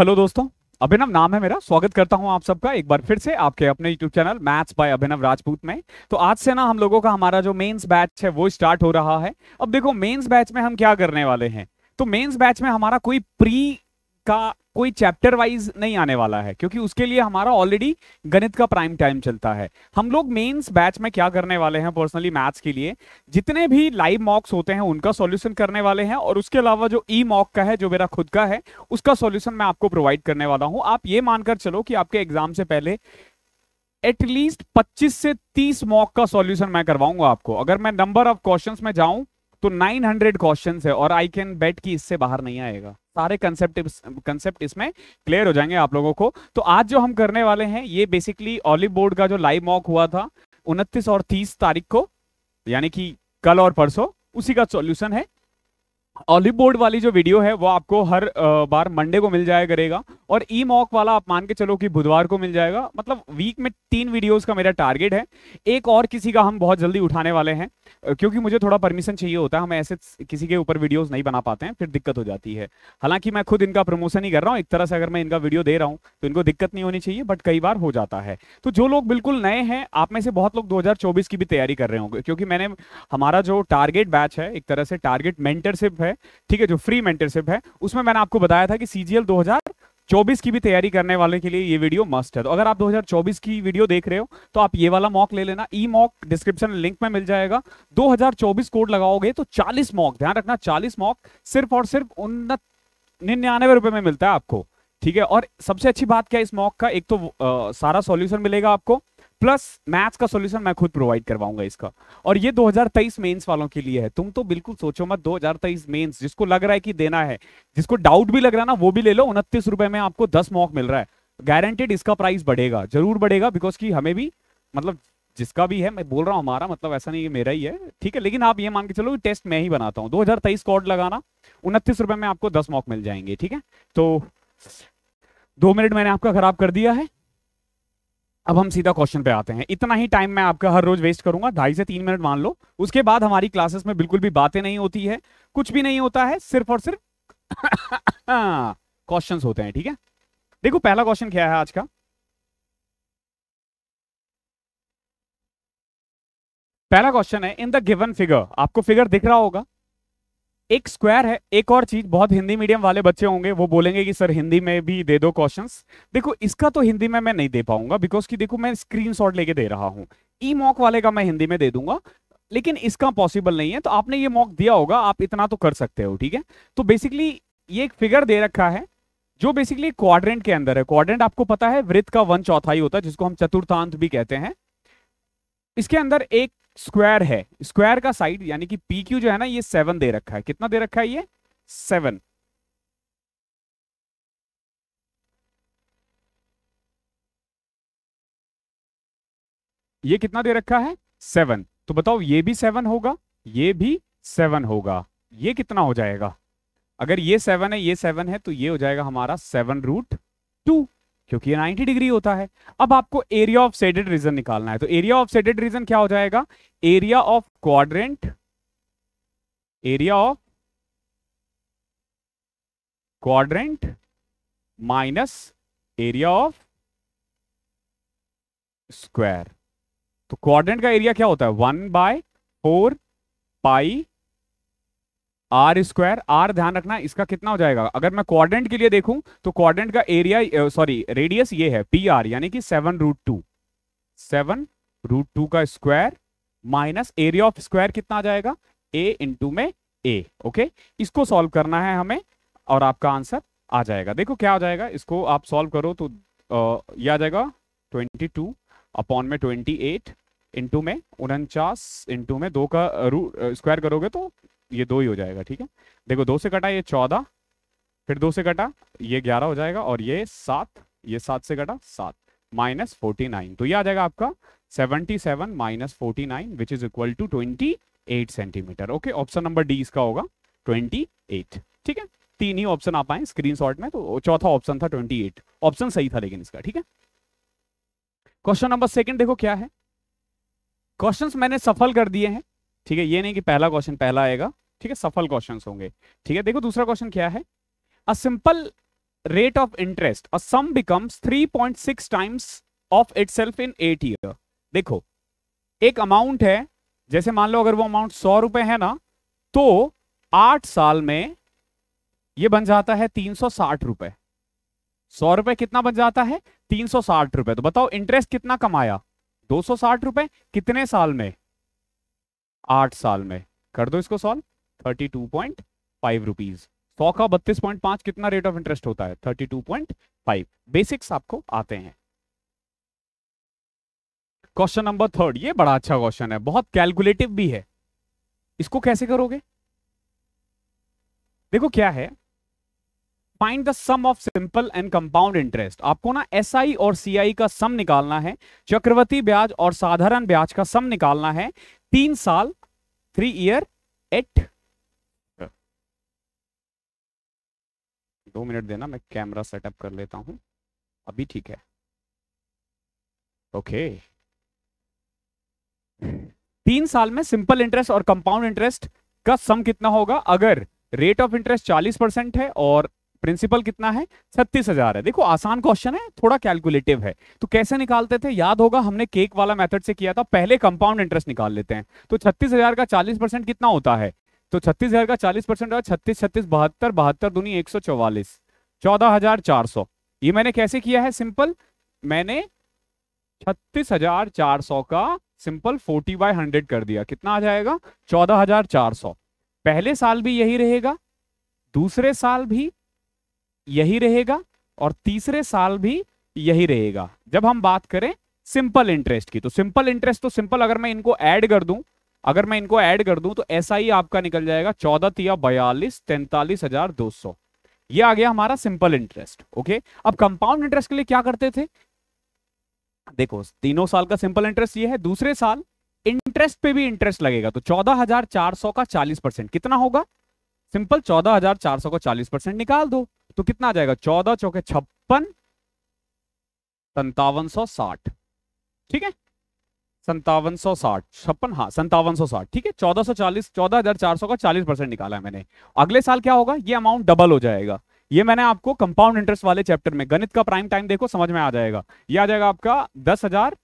Hello दोस्तों अभिनव नाम है मेरा स्वागत करता हूं आप सबका एक बार फिर से आपके अपने YouTube channel maths by Abhinav Rajput में तो आज से ना हम लोगों का हमारा जो मेंस बैच है वो स्टार्ट हो रहा है अब देखो मेंस बैच में हम क्या करने वाले हैं तो मेंस बैच में हमारा कोई प्री का कोई चैप्टर वाइज नहीं आने वाला है क्योंकि उसके लिए हमारा ऑलरेडी गणित का प्राइम टाइम चलता है हम लोग मेंस बैच में क्या करने वाले हैं पर्सनली मैथ्स के लिए जितने भी लाइव मॉक्स होते हैं उनका सॉल्यूशन करने वाले हैं और उसके अलावा जो ई e मॉक का है जो मेरा खुद का है उसका सोल्यूशन मैं आपको प्रोवाइड करने वाला हूं आप ये मानकर चलो कि आपके एग्जाम से पहले एटलीस्ट 25 से 30 मॉक का सॉल्यूशन मैं करवाऊंगा आपको अगर मैं नंबर ऑफ क्वेश्चंस में जाऊं तो 900 क्वेश्चन है और आई कैन बेट कि इससे बाहर नहीं आएगा सारे कंसेप्ट कंसेप्ट इसमें क्लियर हो जाएंगे आप लोगों को तो आज जो हम करने वाले हैं ये बेसिकली ऑलिव बोर्ड का जो लाइव मॉक हुआ था उनतीस और तीस तारीख को यानी कि कल और परसों उसी का सॉल्यूशन है ऑलिव बोर्ड वाली जो वीडियो है वो आपको हर बार मंडे को मिल जाया करेगा और ई मॉक वाला आप मान के चलो कि बुधवार को मिल जाएगा मतलब वीक में तीन वीडियोस का मेरा टारगेट है एक और किसी का हम बहुत जल्दी उठाने वाले हैं क्योंकि मुझे थोड़ा परमिशन चाहिए होता है हम ऐसे किसी के ऊपर वीडियोस नहीं बना पाते हैं फिर दिक्कत हो जाती है हालांकि मैं खुद इनका प्रमोशन ही कर रहा हूँ एक तरह से अगर मैं इनका वीडियो दे रहा हूँ तो इनको दिक्कत नहीं होनी चाहिए बट कई बार हो जाता है तो जो लोग बिल्कुल नए हैं आप में से बहुत लोग दो की भी तैयारी कर रहे होंगे क्योंकि मैंने हमारा जो टारगेट बैच है एक तरह से टारगेट मेंटरशिप है है ठीक है जो फ्री मेंटरशिप है उसमें मैंने आपको बताया था कि सीजीएल 2024 की भी तैयारी करने वाले के लिए ये वीडियो मस्ट है तो अगर आप 2024 की वीडियो देख रहे हो तो आप ये वाला मॉक ले लेना ई मॉक डिस्क्रिप्शन लिंक में मिल जाएगा 2024 कोड लगाओगे तो 40 मॉक ध्यान रखना 40 मॉक सिर्फ और सिर्फ उन्नत निन्यानवे रुपए में मिलता है आपको ठीक है और सबसे अच्छी बात क्या है इस मॉक का एक तो आ, सारा सोल्यूशन मिलेगा आपको प्लस मैथ्स का सॉल्यूशन मैं खुद प्रोवाइड करवाऊंगा इसका और ये 2023 मेंस वालों के लिए है तुम तो बिल्कुल सोचो मत 2023 मेंस जिसको लग रहा है कि देना है जिसको डाउट भी लग रहा है ना वो भी ले लो उनतीस रुपए में आपको दस मॉक मिल रहा है गारंटेड इसका प्राइस बढ़ेगा जरूर बढ़ेगा बिकॉज की हमें भी मतलब जिसका भी है मैं बोल रहा हूँ हमारा मतलब ऐसा नहीं मेरा ही है ठीक है लेकिन आप ये मान के चलो टेस्ट मैं ही बनाता हूँ दो हजार तेईस लगाना उनतीस रुपए में आपको दस मॉक मिल जाएंगे ठीक है तो दो मिनट मैंने आपका खराब कर दिया है अब हम सीधा क्वेश्चन पे आते हैं इतना ही टाइम मैं आपका हर रोज वेस्ट करूंगा ढाई से तीन मिनट मान लो उसके बाद हमारी क्लासेस में बिल्कुल भी बातें नहीं होती है कुछ भी नहीं होता है सिर्फ और सिर्फ क्वेश्चन होते हैं ठीक है देखो पहला क्वेश्चन क्या है आज का पहला क्वेश्चन है इन द गिवन फिगर आपको फिगर दिख रहा होगा एक स्क्वायर है एक और चीज बहुत हिंदी मीडियम वाले बच्चे होंगे वो बोलेंगे कि सर हिंदी में भी दे दो क्वेश्चंस देखो इसका तो हिंदी में मैं नहीं दे पाऊंगा बिकॉज कि देखो मैं स्क्रीनशॉट लेके दे रहा हूँ ई मॉक वाले का मैं हिंदी में दे दूंगा लेकिन इसका पॉसिबल नहीं है तो आपने ये मॉक दिया होगा आप इतना तो कर सकते हो ठीक है तो बेसिकली ये एक फिगर दे रखा है जो बेसिकली क्वाड्रेंट के अंदर है क्वाड्रेंट आपको पता है वृत्त का वन चौथाई होता है जिसको हम चतुर्थांत भी कहते हैं इसके अंदर एक स्क्वायर है स्क्वायर का साइड यानी कि पी क्यू जो है ना ये सेवन दे रखा है कितना दे रखा है ये सेवन ये कितना दे रखा है सेवन तो बताओ ये भी सेवन होगा ये भी सेवन होगा ये कितना हो जाएगा अगर ये सेवन है ये सेवन है तो ये हो जाएगा हमारा सेवन रूट टू क्योंकि ये 90 डिग्री होता है अब आपको एरिया ऑफ सेडेड रीजन निकालना है तो एरिया ऑफ सेडेड रीजन क्या हो जाएगा area of quadrant area of quadrant minus area of square तो क्वाड्रेंट का एरिया क्या होता है one by four pi are square R ध्यान रखना इसका कितना हो जाएगा अगर मैं क्वाड्रेंट के लिए देखूं तो क्वाड्रेंट का एरिया सॉरी रेडियस ये है पी आर यानी कि seven root two seven root two का square minus area of square कितना आ जाएगा ए इंटू में ए ओके इसको सॉल्व करना है हमें और आपका आंसर आ जाएगा देखो क्या आ जाएगा इसको आप सॉल्व करो तो आ, ये आ जाएगा ट्वेंटी टू अपॉन में ट्वेंटी एट इंटू में उनचास इंटू में दो का रूट स्क्वायर करोगे तो ये दो ही हो जाएगा ठीक है देखो दो से कटा ये चौदह फिर दो से कटा ये ग्यारह हो जाएगा और ये सात ये सात से कटा सात माइनस फोर्टी नाइन तो ये आ जाएगा आपका seventy seven minus forty nine which is equal to twenty eight centimetre okay option number D इसका होगा ट्वेंटी एट ठीक है तीन ही ऑप्शन आ पाए स्क्रीन में तो चौथा ऑप्शन था ट्वेंटी एट ऑप्शन सही था लेकिन इसका ठीक है क्वेश्चन नंबर सेकेंड देखो क्या है क्वेश्चंस मैंने सफल कर दिए हैं ठीक है ये नहीं कि पहला क्वेश्चन पहला आएगा ठीक है सफल क्वेश्चन होंगे ठीक है देखो दूसरा क्वेश्चन क्या है a simple rate of interest a sum becomes 3.6 times of itself in eight year देखो एक अमाउंट है जैसे मान लो अगर वो अमाउंट सौ रुपए है ना तो आठ साल में ये बन जाता है तीन सौ साठ रुपए सौ रुपए कितना बन जाता है तीन सौ साठ रुपए तो बताओ इंटरेस्ट कितना कमाया दो सौ साठ रुपए कितने साल में आठ साल में कर दो इसको solve thirty two point five rupees सौ का बत्तीस पॉइंट पांच कितना रेट ऑफ इंटरेस्ट होता है thirty two point five basics आपको आते हैं क्वेश्चन नंबर थर्ड ये बड़ा अच्छा क्वेश्चन है बहुत कैलकुलेटिव भी है इसको कैसे करोगे देखो क्या है find the sum of simple and compound interest आपको ना एस SI और सी का सम निकालना है चक्रवर्ती ब्याज और साधारण ब्याज का सम निकालना है तीन साल थ्री ईयर एट दो मिनट देना मैं कैमरा सेटअप कर लेता हूं अभी ठीक है ओके तीन साल में सिंपल इंटरेस्ट और कंपाउंड इंटरेस्ट का सम कितना होगा अगर रेट ऑफ इंटरेस्ट 40 परसेंट है और प्रिंसिपल कितना है छत्तीस हजार है देखो आसान क्वेश्चन है थोड़ा कैलकुलेटिव है तो कैसे निकालते थे याद होगा हमने केक वाला मेथड से किया था पहले कंपाउंड इंटरेस्ट निकाल लेते हैं तो छत्तीस हजार का चालीस परसेंट कितना होता है तो छत्तीस हजार का चालीस परसेंट छत्तीस छत्तीस बहत्तर बहत्तर दुनिया एक सौ चौवालीस चौदह हजार चार सौ ये मैंने कैसे किया है सिंपल मैंने छत्तीस हजार चार सौ का सिंपल फोर्टी बाय हंड्रेड कर दिया कितना आ जाएगा चौदह हजार चार सौ पहले साल भी यही रहेगा दूसरे साल भी यही रहेगा और तीसरे साल भी यही रहेगा जब हम बात करें सिंपल इंटरेस्ट की तो सिंपल इंटरेस्ट तो सिंपल अगर मैं इनको ऐड कर दूं अगर मैं इनको ऐड कर दूं तो ऐसा ही आपका निकल जाएगा चौदह तिया बयालीस तैंतालीस हजार दो सौ यह आ गया हमारा सिंपल इंटरेस्ट ओके अब कंपाउंड इंटरेस्ट के लिए क्या करते थे देखो तीनों साल का सिंपल इंटरेस्ट ये है दूसरे साल इंटरेस्ट पे भी इंटरेस्ट लगेगा तो चौदह हजार चार सौ का चालीस परसेंट कितना होगा सिंपल चौदह हजार चार सौ का चालीस परसेंट निकाल दो तो कितना आ जाएगा चौदह चौके छप्पन संतावन सौ साठ ठीक है संतावन सौ साठ छप्पन हाँ संतावन सौ साठ ठीक है चौदह सौ चालीस चौदह हजार चार सौ का चालीस परसेंट निकाला है मैंने अगले साल क्या होगा ये अमाउंट डबल हो जाएगा ये मैंने आपको कंपाउंड इंटरेस्ट वाले चैप्टर में गणित का प्राइम टाइम देखो समझ में आ जाएगा ये आ जाएगा आपका दस हजार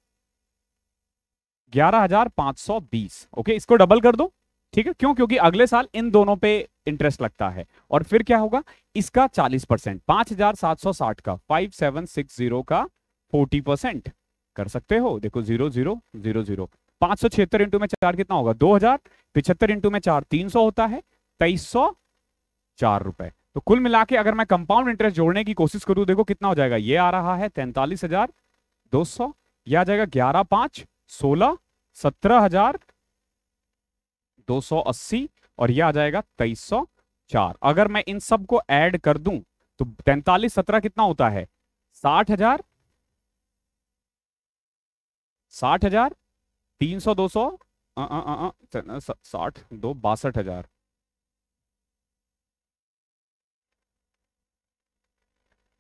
ग्यारह हजार पांच सौ बीस ओके इसको डबल कर दो ठीक है क्यों क्योंकि अगले साल इन दोनों पे इंटरेस्ट लगता है और फिर क्या होगा इसका 40 परसेंट पांच हजार सात सौ साठ का फाइव सेवन सिक्स जीरो का फोर्टी परसेंट कर सकते हो देखो जीरो जीरो जीरो जीरो पांच सौ छिहत्तर इंटू में चार कितना होगा दो हजार पिछहत्तर इंटू में चार तीन सौ होता है तेईस सौ चार रुपए तो कुल मिला के अगर मैं कंपाउंड इंटरेस्ट जोड़ने की कोशिश करूं देखो कितना हो जाएगा ये आ रहा है तैंतालीस हजार दो सौ यह आ जाएगा ग्यारह पांच सोलह सत्रह हजार 280 और ये आ जाएगा 2304 अगर मैं इन सब को ऐड कर दूं तो तैतालीस सत्रह कितना होता है साठ हजार साठ हजार तीन सौ दो सौ साठ दो बासठ हजार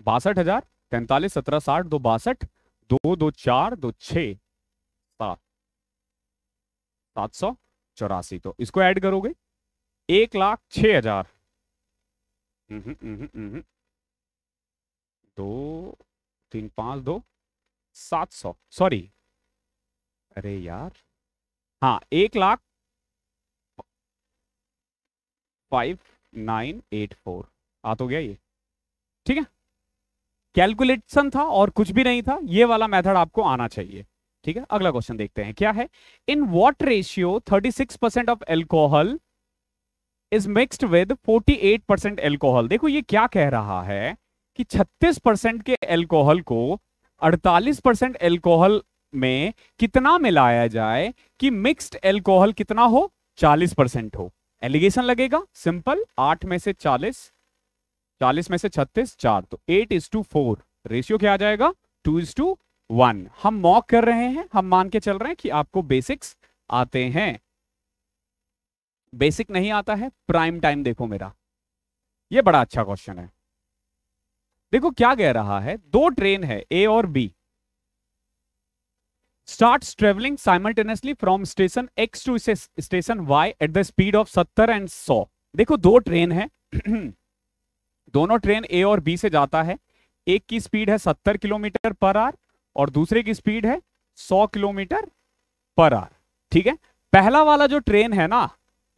बासठ हजार तैतालीस सत्रह साठ दो बासठ दो दो चार दो छत सात सौ चौरासी तो इसको ऐड करोगे एक लाख छ हजार हम्म, हम्म, हम्म, दो तीन पांच दो सात सौ सॉरी अरे यार हाँ एक lakh five nine eight four आ तो गया ये ठीक है कैलकुलेशन था और कुछ भी नहीं था ये वाला मेथड आपको आना चाहिए ठीक है अगला क्वेश्चन देखते हैं क्या है in what ratio 36 percent of alcohol is mixed with 48 percent alcohol देखो ये क्या कह रहा है कि 36 परसेंट के एल्कोहल को 48 परसेंट एल्कोहल में कितना मिलाया जाए कि मिक्सड एल्कोहल कितना हो 40 परसेंट हो एलिगेशन लगेगा सिंपल आठ में से चालीस चालीस में से छत्तीस चार तो eight is to four ratio क्या आ जाएगा टू इज टू वन हम मॉक कर रहे हैं हम मान के चल रहे हैं कि आपको बेसिक्स आते हैं बेसिक नहीं आता है प्राइम टाइम देखो मेरा ये बड़ा अच्छा क्वेश्चन है देखो क्या कह रहा है दो ट्रेन है ए और B start travelling simultaneously from station X to station Y at the speed of सत्तर एंड सौ देखो दो ट्रेन है दोनों ट्रेन ए और बी से जाता है एक की स्पीड है सत्तर किलोमीटर पर आर और दूसरे की स्पीड है 100 किलोमीटर पर आर ठीक है पहला वाला जो ट्रेन है ना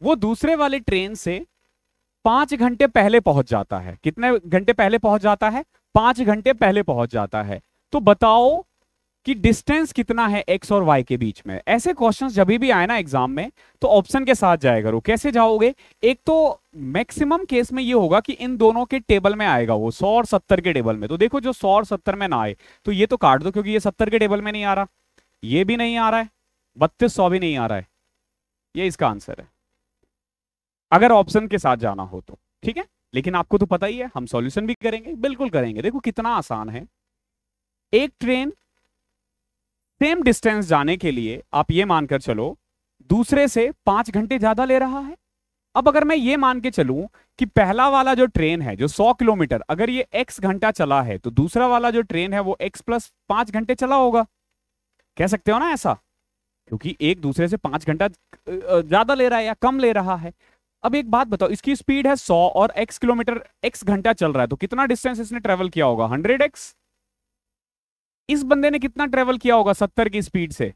वो दूसरे वाले ट्रेन से पांच घंटे पहले पहुंच जाता है कितने घंटे पहले पहुंच जाता है पांच घंटे पहले पहुंच जाता है तो बताओ कि डिस्टेंस कितना है एक्स और वाई के बीच में ऐसे क्वेश्चंस जब भी आए ना एग्जाम में तो ऑप्शन के साथ जाया करो कैसे जाओगे एक तो मैक्सिमम केस में ये होगा कि इन दोनों के टेबल में आएगा वो सौ और सत्तर के टेबल में तो देखो जो सौ और सत्तर में ना आए तो ये तो काट दो क्योंकि ये सत्तर के टेबल में नहीं आ रहा ये भी नहीं आ रहा है बत्तीस सौ भी नहीं आ रहा है ये इसका आंसर है अगर ऑप्शन के साथ जाना हो तो ठीक है लेकिन आपको तो पता ही है हम सॉल्यूशन भी करेंगे बिल्कुल करेंगे देखो कितना आसान है एक ट्रेन सेम डिस्टेंस जाने के लिए आप ये मानकर चलो दूसरे से पांच घंटे ज्यादा ले रहा है अब अगर मैं ये मान के चलूं कि पहला वाला जो ट्रेन है जो 100 किलोमीटर अगर ये x घंटा चला है तो दूसरा वाला जो ट्रेन है वो x प्लस पांच घंटे चला होगा कह सकते हो ना ऐसा क्योंकि एक दूसरे से पांच घंटा ज्यादा ले रहा है या कम ले रहा है अब एक बात बताओ इसकी स्पीड है 100 और x किलोमीटर x घंटा चल रहा है तो कितना डिस्टेंस इसने ट्रेवल किया होगा हंड्रेड एक्स इस बंदे ने कितना ट्रेवल किया होगा सत्तर की स्पीड से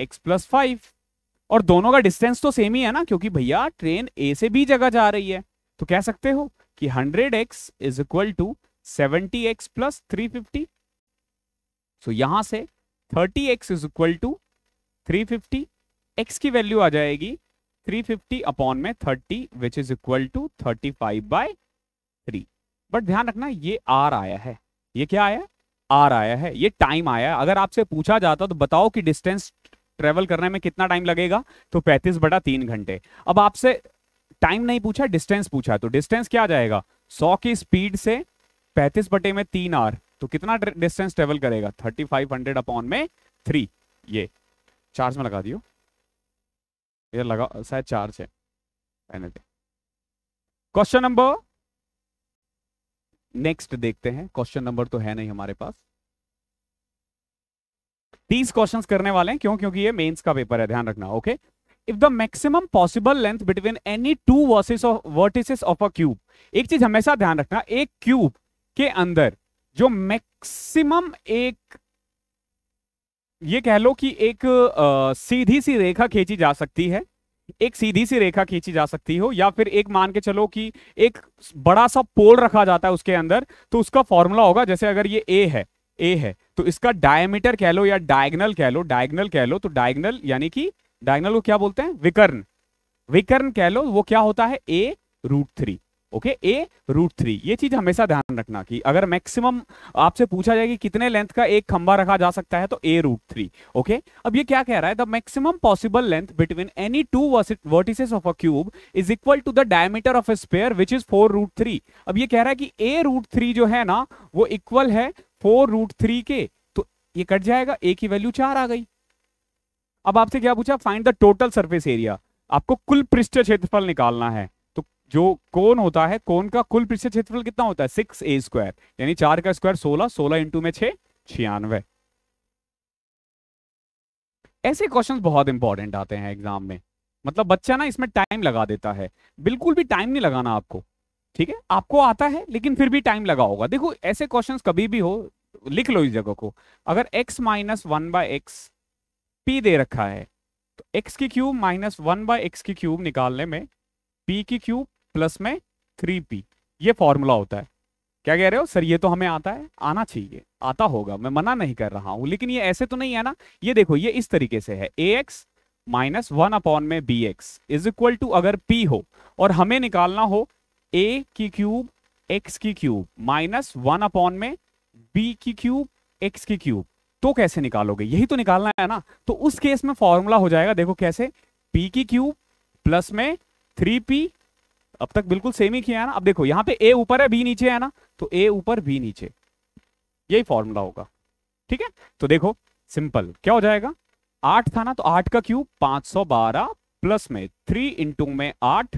एक्स प्लस फाइव और दोनों का डिस्टेंस तो सेम ही है ना क्योंकि भैया ट्रेन ए से बी जगह जा रही है तो कह सकते हो कि hundred X is equal to seventy X plus three fifty so यहां से thirty X is equal to three fifty X की वैल्यू आ जाएगी थ्री फिफ्टी अपॉन में thirty which is equal to thirty five by three but ध्यान रखना ये are आया है ये क्या आया आर आया है ये टाइम आया है अगर आपसे पूछा जाता तो बताओ कि डिस्टेंस ट्रेवल करने में कितना टाइम लगेगा तो पैंतीस बटा तीन घंटे अब आपसे टाइम नहीं पूछा डिस्टेंस पूछा तो डिस्टेंस क्या जाएगा सौ की स्पीड से पैंतीस बटे में तीन आर तो कितना डिस्टेंस ट्रेवल करेगा थर्टी फाइव हंड्रेड अपॉन में थ्री ये चार्ज में लगा दियो ये लगा शायद चार्ज है क्वेश्चन नंबर नेक्स्ट देखते हैं क्वेश्चन नंबर तो है नहीं हमारे पास तीस क्वेश्चन करने वाले हैं क्यों क्योंकि ये मेन्स का पेपर है ध्यान रखना okay if the maximum possible length between any two verses of vertices of a cube एक चीज हमेशा ध्यान रखना एक क्यूब के अंदर जो मैक्सिमम एक ये कह लो कि एक आ, सीधी सी रेखा खींची जा सकती है एक सीधी सी रेखा खींची जा सकती हो या फिर एक मान के चलो कि एक बड़ा सा पोल रखा जाता है उसके अंदर तो उसका फॉर्मूला होगा जैसे अगर ये ए है ए है तो इसका डायमीटर कह लो या डायगनल कह लो डायगनल कह लो तो डायगनल यानी कि डायगनल को क्या बोलते हैं विकर्ण विकर्ण कह लो वो क्या होता है a root three okay a root three ये चीज हमेशा ध्यान रखना कि अगर मैक्सिमम आपसे पूछा जाए कि कितने लेंथ का एक खंबा रखा जा सकता है तो ए रूट थ्री ओके अब ये क्या कह रहा है the maximum possible length between any two vertices of a cube is equal to the diameter of a sphere which is four root three अब ये कह रहा है कि ए रूट थ्री जो है ना वो इक्वल है फोर रूट थ्री के तो ये कट जाएगा ए की वैल्यू चार आ गई अब आपसे क्या पूछा find the total surface area आपको कुल पृष्ठ क्षेत्रफल निकालना है जो कोन होता है कोन का कुल पृष्ठ क्षेत्रफल कितना होता है सिक्स ए स्क्वायर यानी चार का स्क्वायर सोलह सोलह इंटू में छियानवे ऐसे क्वेश्चंस बहुत इंपॉर्टेंट आते हैं एग्जाम में मतलब बच्चा ना इसमें टाइम लगा देता है बिल्कुल भी टाइम नहीं लगाना आपको ठीक है आपको आता है लेकिन फिर भी टाइम लगा होगा देखो ऐसे क्वेश्चन कभी भी हो लिख लो इस जगह को अगर X minus one by X P दे रखा है तो एक्स की cube minus one by X की क्यूब निकालने में पी की क्यूब प्लस में थ्री पी ये फॉर्मूला होता है क्या कह रहे हो सर ये तो हमें आता है आना चाहिए आता होगा मैं मना नहीं कर रहा हूं लेकिन ये ऐसे तो नहीं है ना ये देखो ये इस तरीके से है A X minus one upon में B X is equal to अगर पी हो और हमें निकालना हो ए की क्यूब एक्स की क्यूब माइनस वन अपॉन में बी की क्यूब एक्स की क्यूब तो कैसे निकालोगे यही तो निकालना है ना तो उस केस में फॉर्मूला हो जाएगा देखो कैसे पी की क्यूब प्लस में थ्री पी अब तक बिल्कुल सेम ही किया है ना अब देखो यहां पे ए ऊपर है बी नीचे है ना तो ए ऊपर बी नीचे यही फॉर्मूला होगा ठीक है तो देखो सिंपल क्या हो जाएगा आठ था ना तो आठ का क्यूब पांच सौ बारह प्लस में थ्री इंटू में आठ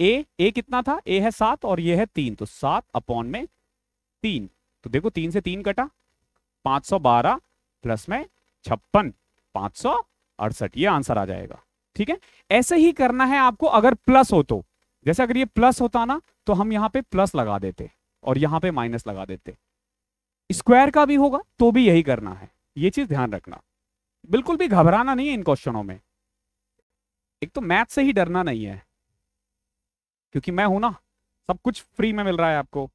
ए ए कितना था ए है सात और ये है तीन तो सात अपॉन में तीन तो देखो तीन से तीन कटा पांच सौ बारह प्लस में छप्पन पांच सौ अड़सठ ये आंसर आ जाएगा ठीक है ऐसे ही करना है आपको अगर प्लस हो तो जैसे अगर ये प्लस होता ना तो हम यहाँ पे प्लस लगा देते और यहाँ पे माइनस लगा देते स्क्वायर का भी होगा तो भी यही करना है ये चीज ध्यान रखना बिल्कुल भी घबराना नहीं है इन क्वेश्चनों में एक तो मैथ से ही डरना नहीं है क्योंकि मैं हूं ना सब कुछ फ्री में मिल रहा है आपको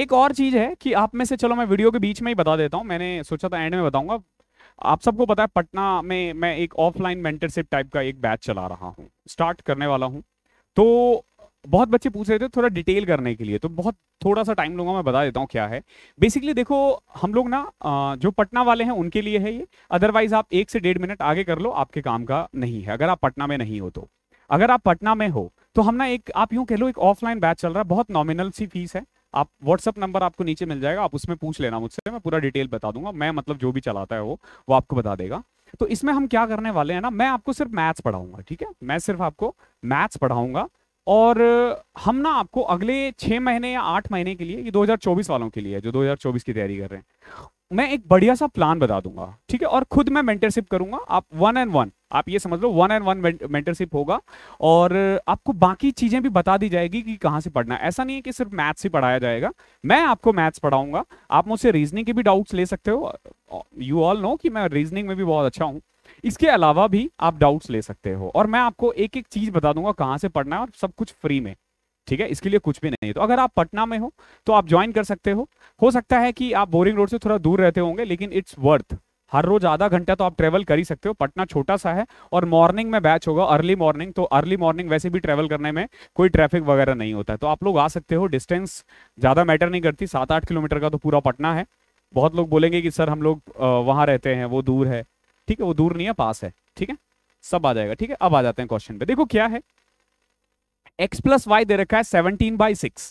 एक और चीज है कि आप में से चलो मैं वीडियो के बीच में ही बता देता हूं मैंने सोचा था एंड में बताऊंगा आप सबको पता है पटना में मैं एक ऑफलाइन मेंटरशिप टाइप का एक बैच चला रहा हूँ स्टार्ट करने वाला हूँ तो बहुत बच्चे पूछ रहे थे थोड़ा डिटेल करने के लिए तो बहुत थोड़ा सा टाइम लूंगा मैं बता देता हूँ क्या है बेसिकली देखो हम लोग ना जो पटना वाले हैं उनके लिए है ये अदरवाइज आप एक से डेढ़ मिनट आगे कर लो आपके काम का नहीं है अगर आप पटना में नहीं हो तो अगर आप पटना में हो तो हम ना एक आप यूं कह लो एक ऑफलाइन बैच चल रहा है बहुत नॉमिनल सी फीस है आप व्हाट्सअप नंबर आपको नीचे मिल जाएगा आप उसमें पूछ लेना मुझसे मैं पूरा डिटेल बता दूंगा मैं मतलब जो भी चलाता है वो वो आपको बता देगा तो इसमें हम क्या करने वाले हैं ना मैं आपको सिर्फ मैथ्स पढ़ाऊंगा ठीक है मैं सिर्फ आपको मैथ्स पढ़ाऊंगा और हम ना आपको अगले छः महीने या आठ महीने के लिए ये 2024 वालों के लिए जो 2024 की तैयारी कर रहे हैं मैं एक बढ़िया सा प्लान बता दूंगा ठीक है और खुद मैं मेंटरशिप करूंगा आप वन एंड वन आप ये समझ लो वन एंड वन मेंटरशिप होगा और आपको बाकी चीज़ें भी बता दी जाएगी कि कहाँ से पढ़ना है ऐसा नहीं है कि सिर्फ मैथ्स ही पढ़ाया जाएगा मैं आपको मैथ्स पढ़ाऊंगा आप मुझसे रीजनिंग के भी डाउट्स ले सकते हो यू ऑल नो कि मैं रीजनिंग में भी बहुत अच्छा हूँ इसके अलावा भी आप डाउट्स ले सकते हो और मैं आपको एक एक चीज़ बता दूंगा कहाँ से पढ़ना है और सब कुछ फ्री में ठीक है इसके लिए कुछ भी नहीं है तो अगर आप पटना में हो तो आप ज्वाइन कर सकते हो हो सकता है कि आप बोरिंग रोड से थोड़ा दूर रहते होंगे लेकिन इट्स वर्थ हर रोज आधा घंटा तो आप ट्रेवल कर ही सकते हो पटना छोटा सा है और मॉर्निंग में बैच होगा अर्ली मॉर्निंग तो अर्ली मॉर्निंग वैसे भी ट्रेवल करने में कोई ट्रैफिक वगैरह नहीं होता है तो आप लोग आ सकते हो डिस्टेंस ज़्यादा मैटर नहीं करती सात आठ किलोमीटर का तो पूरा पटना है बहुत लोग बोलेंगे कि सर हम लोग वहां रहते हैं वो दूर है ठीक है वो दूर नहीं है पास है ठीक है सब आ जाएगा ठीक है अब आ जाते हैं क्वेश्चन पे देखो क्या है x प्लस वाई दे रखा है seventeen by six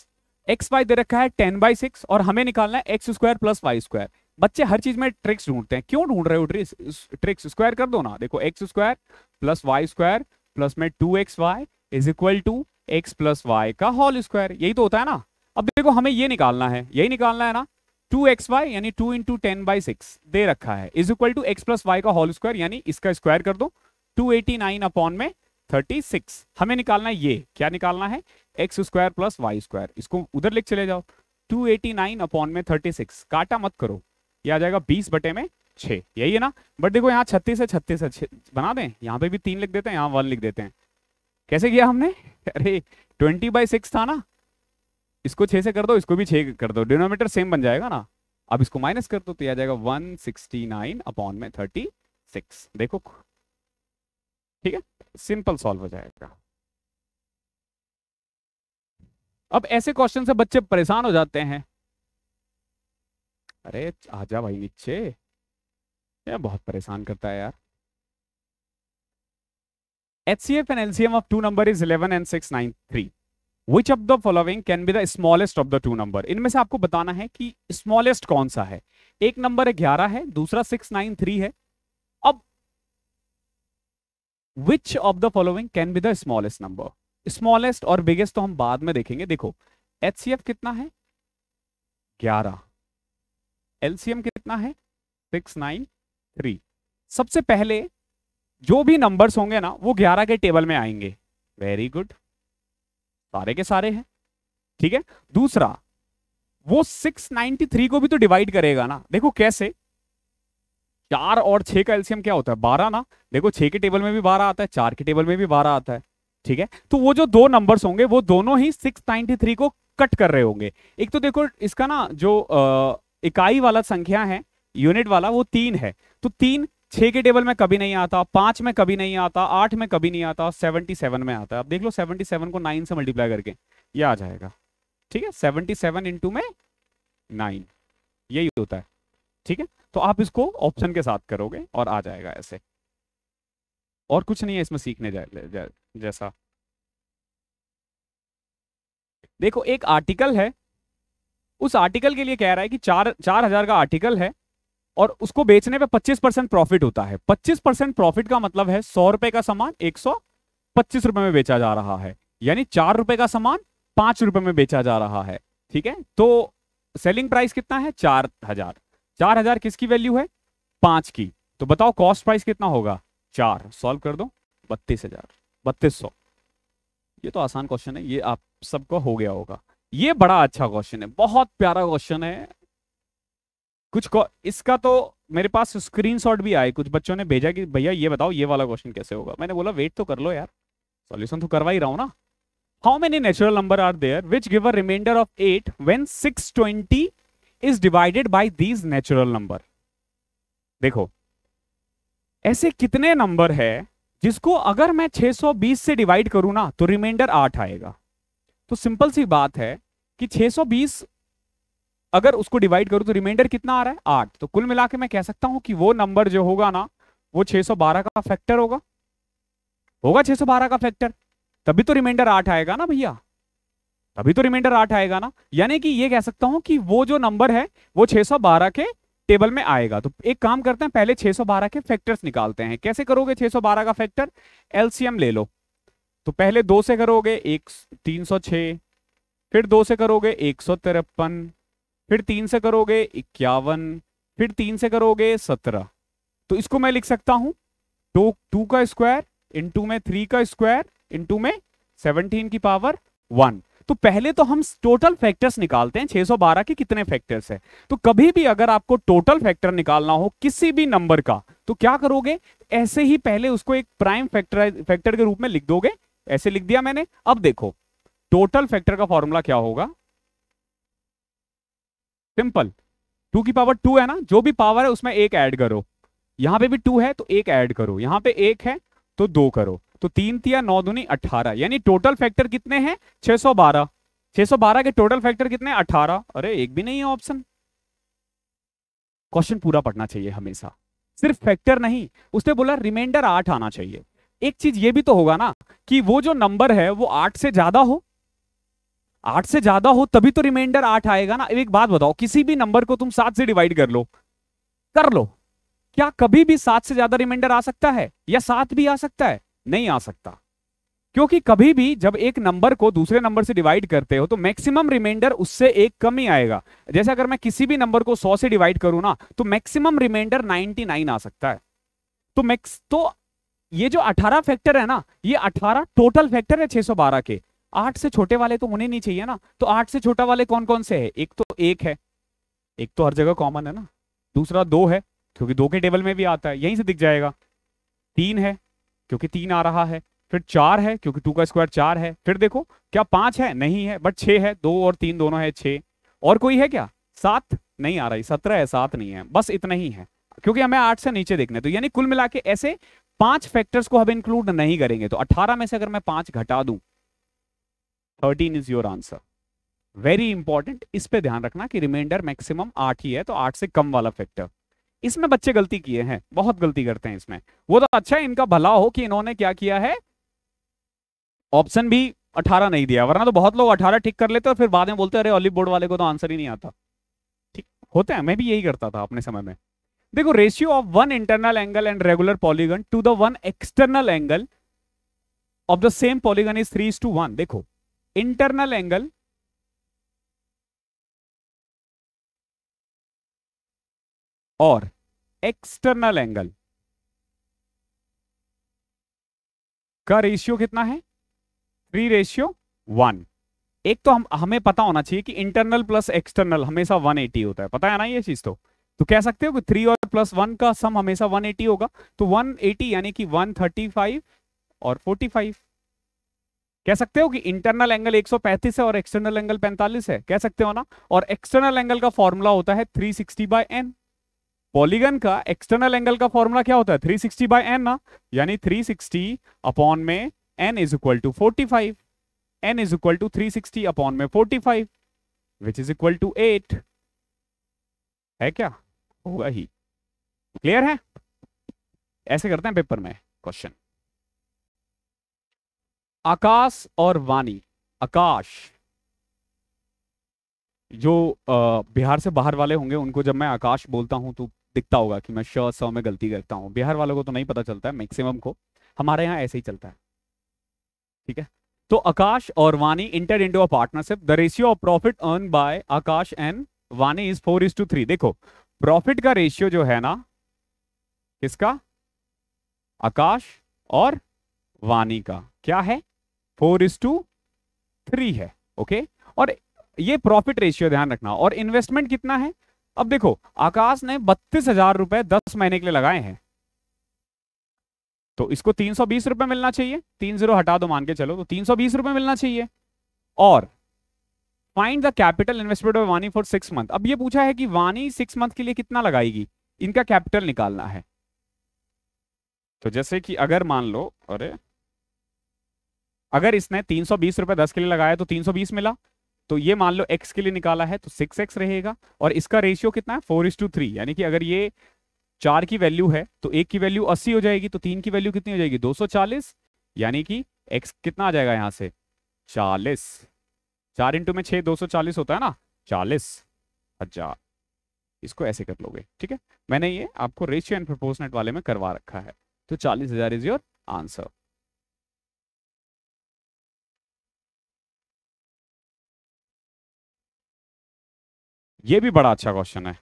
X Y दे रखा है टेन बाई सिक्स और हमें निकालना है X square plus Y square बच्चे हर चीज में ट्रिक्स ढूंढते हैं क्यों ढूंढ रहे हो ट्रिक्स ट्रिक्स स्क्वायर कर दो ना देखो X square plus Y square plus में two X Y is equal to X plus Y का होल स्क्वायर यही तो होता है ना अब देखो हमें ये निकालना है यही निकालना है ना टू एक्स वाई यानी two into ten by six दे रखा है is equal to X plus Y का होल स्क्वायर यानी इसका स्क्वायर कर दो टू एटी नाइन अपॉन में थर्टी सिक्स हमें निकालना है ये क्या निकालना है X square plus Y square इसको उधर लिख चले जाओ टू एटी नाइन अपॉन में थर्टी सिक्स काटा मत करो ये आ जाएगा बीस बटे में छः यही है ना बट देखो यहाँ छत्तीस है छत्तीस है बना दें यहाँ पे भी तीन लिख देते हैं यहाँ वन लिख देते हैं कैसे किया हमने अरे ट्वेंटी बाई सिक्स था ना इसको छह से कर दो इसको भी छह कर दो डिनोमीटर सेम बन जाएगा ना अब इसको माइनस कर दो तो यह आ जाएगा वन सिक्सटी नाइन अपॉन में थर्टी सिक्स देखो ठीक है सिंपल सॉल्व हो जाएगा अब ऐसे क्वेश्चन से बच्चे परेशान हो जाते हैं अरे आजा भाई नीचे यह बहुत परेशान करता है यार H C F HCF of two number is eleven and six nine three which of the following can be the smallest of the two number इनमें से आपको बताना है कि स्मॉलेस्ट कौन सा है एक नंबर ग्यारह है दूसरा सिक्स नाइन थ्री है अब which of the following can be the smallest number smallest और बिगेस्ट तो हम बाद में देखेंगे देखो एच कितना है ग्यारह एलसीएम कितना है सिक्स नाइन थ्री सबसे पहले जो भी नंबर्स होंगे ना वो ग्यारह के टेबल में आएंगे वेरी गुड सारे के सारे हैं ठीक है दूसरा वो 693 को भी तो डिवाइड करेगा ना देखो कैसे चार और छह का एल्सियम क्या होता है बारह ना देखो छह के टेबल में भी बारह आता है चार के टेबल में भी बारह आता है ठीक है तो वो जो दो नंबर्स होंगे वो दोनों ही सिक्स नाइनटी थ्री को कट कर रहे होंगे एक तो देखो इसका ना जो आ, इकाई वाला संख्या है यूनिट वाला वो तीन है तो तीन छह के टेबल में कभी नहीं आता पांच में कभी नहीं आता आठ में कभी नहीं आता सेवनटी सेवन में आता है अब देख लो सेवनटी सेवन को नाइन से मल्टीप्लाई करके ये आ जाएगा ठीक है सेवनटी सेवन इंटू में नाइन यही होता है ठीक है तो आप इसको ऑप्शन के साथ करोगे और आ जाएगा ऐसे और कुछ नहीं है इसमें सीखने जा, जा, जैसा देखो एक आर्टिकल है उस आर्टिकल के लिए कह रहा है कि चार चार हजार का आर्टिकल है और उसको बेचने पे 25 परसेंट प्रॉफिट होता है 25 परसेंट प्रॉफिट का मतलब है सौ रुपए का सामान एक सौ पच्चीस रुपए में बेचा जा रहा है यानी चार रुपए का सामान पांच रुपए में बेचा जा रहा है ठीक है तो सेलिंग प्राइस कितना है चार हजार चार हजार किसकी वैल्यू है पांच की तो बताओ कॉस्ट प्राइस कितना होगा चार सॉल्व कर दो बत्तीस हजार बत्तीस सौ ये तो आसान क्वेश्चन है ये आप सबको हो गया होगा ये बड़ा अच्छा क्वेश्चन है बहुत प्यारा क्वेश्चन है कुछ को इसका तो मेरे पास स्क्रीनशॉट भी आए कुछ बच्चों ने भेजा कि भैया ये बताओ ये वाला क्वेश्चन कैसे होगा मैंने बोला वेट तो कर लो यार सॉल्यूशन तो करवा ही रहा हूं ना how many natural number are there which give a remainder of eight when six twenty is divided by these natural number देखो ऐसे कितने नंबर है जिसको अगर मैं 620 से डिवाइड करूं ना तो रिमाइंडर 8 आएगा तो सिंपल सी बात है कि 620 अगर उसको डिवाइड करूं तो रिमाइंडर कितना आ रहा है आठ तो कुल मिला मैं कह सकता हूं कि वो नंबर जो होगा ना वो 612 का फैक्टर होगा होगा 612 का फैक्टर तभी तो रिमाइंडर आठ आएगा ना भैया तभी तो रिमाइंडर आठ आएगा ना यानी कि ये कह सकता हूं कि वो जो नंबर है वो 612 के टेबल में आएगा तो एक काम करते हैं पहले 612 के फैक्टर्स निकालते हैं कैसे करोगे 612 का फैक्टर एलसीएम ले लो तो पहले दो से करोगे एक तीन सौ छ फिर दो से करोगे एक सौ तिरपन फिर तीन से करोगे इक्यावन फिर तीन से करोगे सत्रह तो इसको मैं लिख सकता हूं टू टू का स्क्वायर इंटू में थ्री का स्क्वायर इंटू में सेवनटीन की पावर वन तो पहले तो हम टोटल फैक्टर्स निकालते हैं 612 के कितने फैक्टर्स है तो कभी भी अगर आपको टोटल फैक्टर निकालना हो किसी भी नंबर का तो क्या करोगे ऐसे ही पहले उसको एक प्राइम फैक्टर फैक्टर के रूप में लिख दोगे ऐसे लिख दिया मैंने अब देखो टोटल फैक्टर का फॉर्मूला क्या होगा सिंपल टू की पावर टू है ना जो भी पावर है उसमें एक ऐड करो यहां पे भी टू है तो एक ऐड करो यहां पे एक है तो दो करो तो तीन तिया नौ दूनी अठारह यानी टोटल फैक्टर कितने हैं सौ बारह के टोटल फैक्टर कितने अठारह अरे एक भी नहीं है ऑप्शन क्वेश्चन पूरा पढ़ना चाहिए हमेशा सिर्फ फैक्टर नहीं उसने बोला रिमाइंडर आठ आना चाहिए एक चीज ये भी तो होगा ना कि वो जो नंबर है वो आठ से ज्यादा हो आठ से ज्यादा हो तभी तो रिमाइंडर आठ आएगा ना एक बात बताओ किसी भी नंबर को तुम सात से डिवाइड कर लो कर लो क्या कभी भी सात से ज्यादा रिमाइंडर आ सकता है या सात भी आ सकता है नहीं आ सकता क्योंकि कभी भी जब एक नंबर को दूसरे नंबर से डिवाइड करते हो तो मैक्सिमम रिमाइंडर उससे एक कम ही आएगा जैसे अगर मैं किसी भी नंबर को 100 से डिवाइड करूं ना तो मैक्सिमम रिमाइंडर 99 आ सकता है तो मैक्स तो ये जो 18 फैक्टर है ना ये 18 टोटल फैक्टर है 612 के आठ से छोटे वाले तो होने नहीं चाहिए ना तो आठ से छोटा वाले कौन कौन से है एक तो एक है एक तो हर जगह कॉमन है ना दूसरा दो है क्योंकि दो के टेबल में भी आता है यहीं से दिख जाएगा तीन है क्योंकि तीन आ रहा है फिर चार है क्योंकि टू का स्क्वायर चार है फिर देखो क्या पांच है नहीं है बट छह है दो और तीन दोनों है छह और कोई है क्या सात नहीं आ रही सत्रह है सात नहीं है बस इतना ही है क्योंकि हमें आठ से नीचे देखने तो यानी कुल मिला के ऐसे पांच फैक्टर्स को हम इंक्लूड नहीं करेंगे तो अठारह में से अगर मैं पांच घटा दू thirteen is your answer very important इस पे ध्यान रखना कि रिमाइंडर मैक्सिमम आठ ही है तो आठ से कम वाला फैक्टर इसमें बच्चे गलती किए हैं बहुत गलती करते हैं इसमें वो तो अच्छा इनका भला हो कि इन्होंने क्या किया है ऑप्शन भी अठारह नहीं दिया वरना तो बहुत लोग अठारह ठीक कर लेते और फिर बाद में बोलते अरे ऑलिव बोर्ड वाले को तो आंसर ही नहीं आता ठीक होते हैं मैं भी यही करता था अपने समय में देखो ratio of one internal angle and regular polygon to the one external angle of the same polygon is three to one देखो इंटरनल एंगल और एक्सटर्नल एंगल का रेशियो कितना है थ्री रेशियो वन एक तो हम हमें पता होना चाहिए कि इंटरनल प्लस एक्सटर्नल हमेशा 180 होता है पता है ना ये चीज तो तो कह सकते हो कि थ्री और प्लस वन का सम हमेशा 180 होगा तो 180 यानी कि 135 और 45 कह सकते हो कि इंटरनल एंगल 135 है और एक्सटर्नल एंगल 45 है कह सकते हो ना और एक्सटर्नल एंगल का फॉर्मूला होता है 360 सिक्सटी बाई एन पॉलीगन का एक्सटर्नल एंगल का फॉर्मूला क्या होता है 360 सिक्सटी बाई एन ना यानी 360 सिक्सटी अपॉन में N is equal to forty five N is equal to three sixty upon में forty five which is equal to eight है क्या होगा ही क्लियर है ऐसे करते हैं पेपर में क्वेश्चन आकाश और वाणी आकाश जो बिहार से बाहर वाले होंगे उनको जब मैं आकाश बोलता हूं तो दिखता होगा कि मैं श सौ में गलती करता हूँ बिहार वालों को तो नहीं पता चलता है मैक्सिमम को हमारे यहाँ ऐसे ही चलता है ठीक है तो आकाश और Vani enter into partnership the ratio of profit earn by Akash and Vani is four is to three देखो प्रॉफिट का रेशियो जो है ना किसका आकाश और वानी का क्या है फोर इज टू थ्री है ओके और ये प्रॉफिट रेशियो ध्यान रखना और इन्वेस्टमेंट कितना है अब देखो आकाश ने बत्तीस हजार रुपए दस महीने के लिए लगाए हैं तो इसको तीन सौ बीस रुपए मिलना चाहिए तीन जीरो हटा दो मान के चलो तो तीन सौ बीस रुपए मिलना चाहिए और find the capital investment of Vani for six month अब ये पूछा है कि वानी सिक्स मंथ के लिए कितना लगाएगी इनका कैपिटल निकालना है तो जैसे कि अगर मान लो अरे अगर इसने तीन सौ बीस रुपए दस के लिए लगाया तो तीन सौ बीस मिला तो ये मान लो x के लिए निकाला है तो 6x रहेगा और इसका रेशियो कितना है फोर इज टू थ्री यानी कि अगर ये चार की वैल्यू है तो एक की वैल्यू अस्सी हो जाएगी तो तीन की वैल्यू कितनी हो जाएगी 240 यानी कि x कितना आ जाएगा यहाँ से चालीस चार इंटू में छ दो सौ चालीस होता है ना चालीस हजार इसको ऐसे कर लोगे ठीक है मैंने ये आपको रेशियो एंड प्रपोजनेट वाले में करवा रखा है तो चालीस हजार इज योर आंसर ये भी बड़ा अच्छा क्वेश्चन है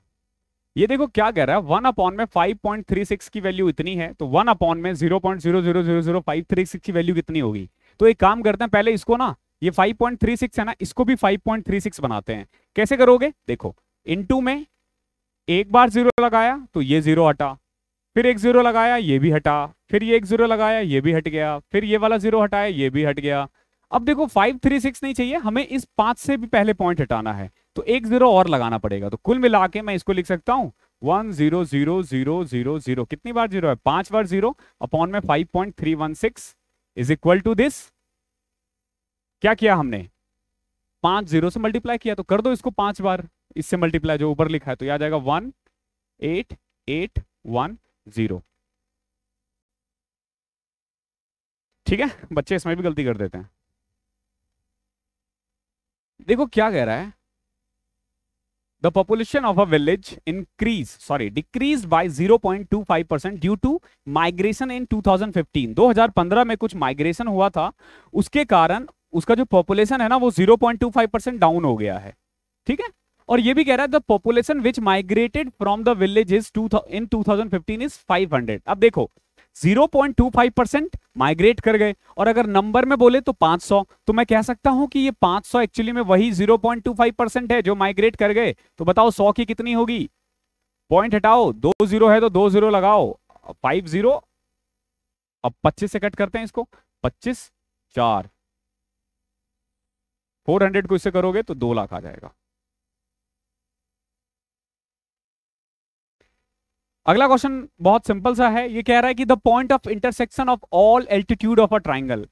ये देखो क्या कह रहा है वन अपॉन में 5.36 की वैल्यू इतनी है तो वन अपॉन में 0.0000536 की वैल्यू कितनी होगी तो एक काम करते हैं पहले इसको ना ये 5.36 है ना इसको भी 5.36 बनाते हैं कैसे करोगे देखो इनटू में एक बार जीरो लगाया तो ये जीरो हटा फिर एक जीरो लगाया ये भी हटा फिर ये एक जीरो लगाया ये भी हट गया फिर ये वाला जीरो हटाया ये भी हट गया अब देखो 536 नहीं चाहिए हमें इस पांच से भी पहले पॉइंट हटाना है तो एक जीरो और लगाना पड़ेगा तो कुल मिला के मैं इसको लिख सकता हूं one zero zero zero zero zero कितनी बार जीरो है पांच बार जीरो अपॉन में five point three one six is equal to this क्या किया हमने पांच जीरो से मल्टीप्लाई किया तो कर दो इसको पांच बार इससे मल्टीप्लाई जो ऊपर लिखा है तो यह आ जाएगा one eight eight one zero ठीक है बच्चे इसमें भी गलती कर देते हैं देखो क्या कह रहा है the population of a village increase sorry decreased by 0.25% due to migration in 2015 2015 mein kuch migration hua tha uske karan uska jo population hai na wo 0.25% down ho gaya hai theek hai और ये भी कह रहा है the population which migrated from the villages in 2015 is 500 अब देखो 0.25 percent migrate कर गए और अगर नंबर में बोले तो 500 तो मैं कह सकता हूं कि ये 500 एक्चुअली में वही 0.25 परसेंट है जो माइग्रेट कर गए तो बताओ 100 की कितनी होगी पॉइंट हटाओ दो जीरो है तो दो जीरो लगाओ फाइव जीरो अब पच्चीस से कट करते हैं इसको पच्चीस चार फोर हंड्रेड को इसे करोगे तो दो लाख आ जाएगा अगला क्वेश्चन बहुत सिंपल सा है ये कह रहा है कि the point of intersection of all altitude of a triangle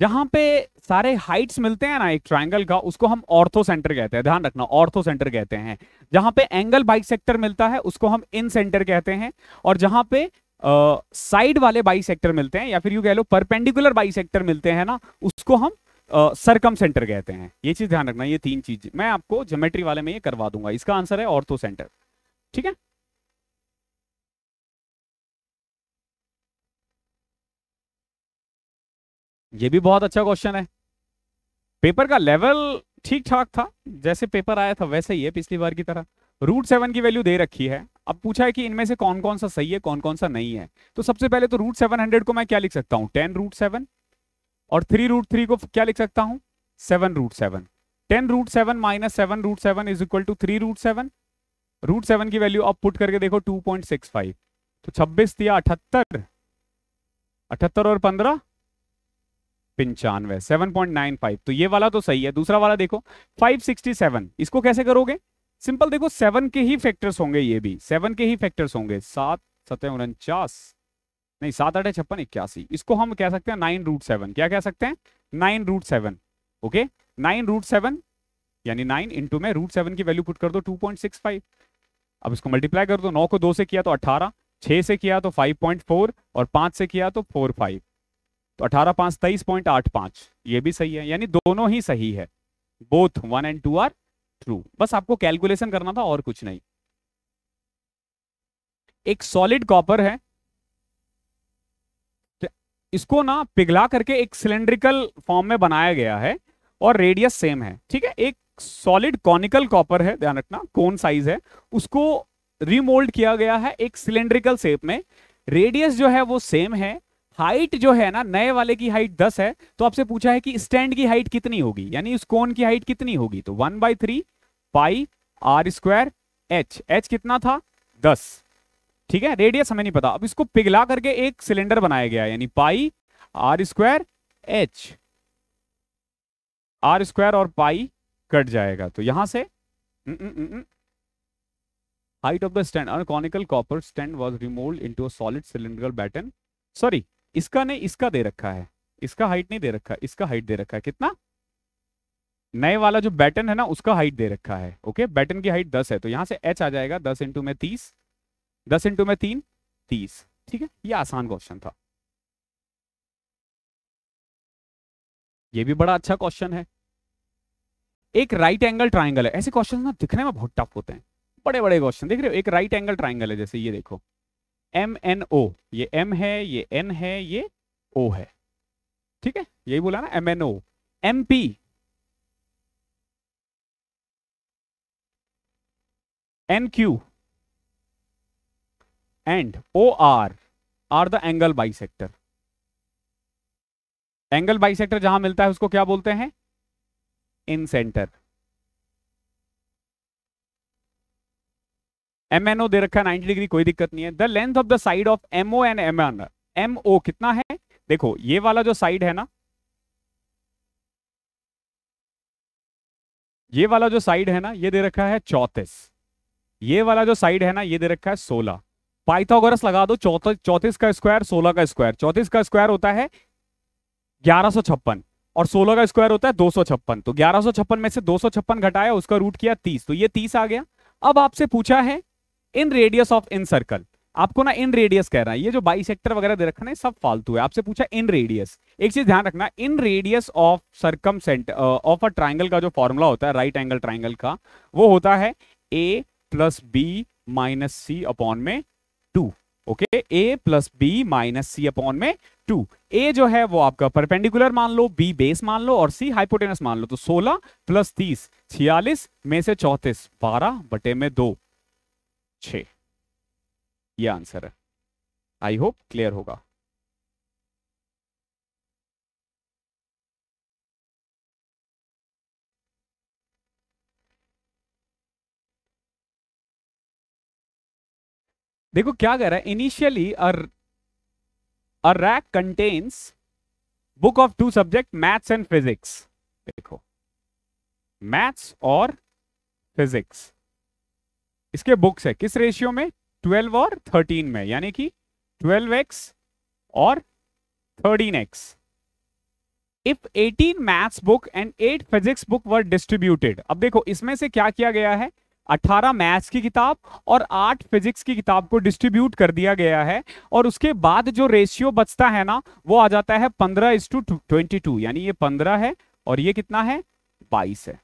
जहां पे सारे हाइट्स मिलते हैं ना एक ट्राइंगल का उसको हम ऑर्थो सेंटर कहते हैं ध्यान रखना ऑर्थो सेंटर कहते हैं जहां पे एंगल बाइक सेक्टर मिलता है उसको हम इन सेंटर कहते हैं और जहां पे साइड वाले बाई सेक्टर मिलते हैं या फिर यू कह लो परपेंडिकुलर बाई सेक्टर मिलते हैं ना उसको हम सरकम सेंटर कहते हैं ये चीज ध्यान रखना ये तीन चीज मैं आपको जोमेट्री वाले में ये करवा दूंगा इसका आंसर है ऑर्थो सेंटर ठीक है ये भी बहुत अच्छा क्वेश्चन है पेपर का लेवल ठीक ठाक था जैसे पेपर आया था वैसे ही है पिछली बार की तरह रूट सेवन की वैल्यू दे रखी है अब पूछा है कि इनमें से कौन कौन सा सही है कौन कौन सा नहीं है तो सबसे पहले तो रूट सेवन हंड्रेड को मैं क्या लिख सकता हूँ टेन रूट सेवन और थ्री रूट थ्री को क्या लिख सकता हूँ seven root seven ten root seven minus seven root seven is equal to three root seven root seven की वैल्यू अब पुट करके देखो टू पॉइंट सिक्स फाइव तो छब्बीस दिया अठहत्तर अठहत्तर और पंद्रह पंचानवे सेवन पॉइंट नाइन फाइव तो ये वाला तो सही है दूसरा वाला देखो फाइव सिक्सटी सेवन इसको कैसे करोगे सिंपल देखो सेवन के ही फैक्टर्स होंगे ये भी सेवन के ही फैक्टर्स होंगे सात सतह उनचास नहीं सात आठ छप्पन इक्यासी इसको हम कह सकते हैं नाइन रूट सेवन क्या कह सकते हैं nine root seven okay nine root seven यानी नाइन इंटू में रूट सेवन की वैल्यू पुट कर दो टू पॉइंट सिक्स फाइव अब इसको मल्टीप्लाई कर दो नौ को दो से किया तो अट्ठारह छह से किया तो फाइव पॉइंट फोर और पांच से किया तो फोर फाइव तो अठारह पांच तेईस पॉइंट आठ पांच ये भी सही है यानी दोनों ही सही है both one and two are true बस आपको कैलकुलेशन करना था और कुछ नहीं एक सॉलिड कॉपर है तो इसको ना पिघला करके एक सिलेंड्रिकल फॉर्म में बनाया गया है और रेडियस सेम है ठीक है एक सॉलिड कॉनिकल कॉपर है ध्यान रखना कौन साइज है उसको रिमोल्ड किया गया है एक सिलेंड्रिकल शेप में रेडियस जो है वो सेम है हाइट जो है ना नए वाले की हाइट 10 है तो आपसे पूछा है कि स्टैंड की हाइट कितनी होगी यानी उस कोन की हाइट कितनी होगी तो one by three pi are square H H कितना था दस ठीक है रेडियस हमें नहीं पता अब इसको पिघला करके एक सिलेंडर बनाया गया यानी pi are square H R square और पाई कट जाएगा तो यहां से height of the stand conical copper stand was remould into solid cylinder batten sorry इसका नहीं इसका दे रखा है इसका हाइट नहीं दे रखा इसका हाइट दे रखा है कितना नए वाला जो बैटन है ना उसका हाइट दे रखा है ओके बैटन की हाइट दस है तो यहां से एच आ जाएगा दस इंटू में तीस दस इंटू में तीन तीस ठीक है ये आसान क्वेश्चन था ये भी बड़ा अच्छा क्वेश्चन है एक राइट एंगल ट्राइंगल है ऐसे क्वेश्चन ना दिखने में बहुत टफ होते हैं बड़े बड़े क्वेश्चन देख रहे हो एक राइट एंगल ट्राइंगल है जैसे ये देखो एम एन ओ ये एम है ये एन है ये ओ है ठीक है यही बोला ना M N O M P N Q and O R R the angle sector angle sector जहां मिलता है उसको क्या बोलते हैं incentre M N O दे रखा नाइनटी डिग्री कोई दिक्कत नहीं है the length of the side of M O and M N M O कितना है देखो ये वाला जो साइड है ना ये वाला जो साइड है ना ये दे रखा है चौतीस ये वाला जो साइड है ना ये दे रखा है सोलह पाइथागोरस लगा दो चौतीस का स्क्वायर सोलह का स्क्वायर चौतीस का स्क्वायर होता है ग्यारह सौ छप्पन और सोलह का स्क्वायर होता है दो सौ छप्पन तो ग्यारह सौ छप्पन में से दो सौ छप्पन घटाया उसका रूट किया तीस तो ये तीस आ गया अब आपसे पूछा है inradius of incircle आपको ना इन रेडियस कह रहा है ये जो बाई सेक्टर वगैरह दे रखा है सब फालतू है आपसे पूछा इन रेडियस एक चीज ध्यान रखना inradius of circum of a triangle का जो फॉर्मूला होता है राइट एंगल ट्राइंगल का वो होता है A plus B minus C upon में two okay A plus B minus C upon में टू ए जो है वो आपका परपेंडिकुलर मान लो बी बेस मान लो और सी हाइपोटेनस मान लो तो सोलह प्लस तीस छियालीस में से चौतीस बारह बटे में दो छ ये आंसर है आई होप क्लियर होगा देखो क्या कह रहा है initially a rack contains book of two subject maths and physics देखो मैथ्स और फिजिक्स इसके बुक्स है किस रेशियो में ट्वेल्व और थर्टीन में यानी कि ट्वेल्व एक्स और thirteen X if 18 maths book and 8 physics book were distributed अब देखो इसमें से क्या किया गया है 18 मैथ्स की किताब और 8 फिजिक्स की किताब को डिस्ट्रीब्यूट कर दिया गया है और उसके बाद जो रेशियो बचता है ना वो आ जाता है पंद्रह इस टू ट्वेंटी टू यानी ये 15 है और ये कितना है 22 है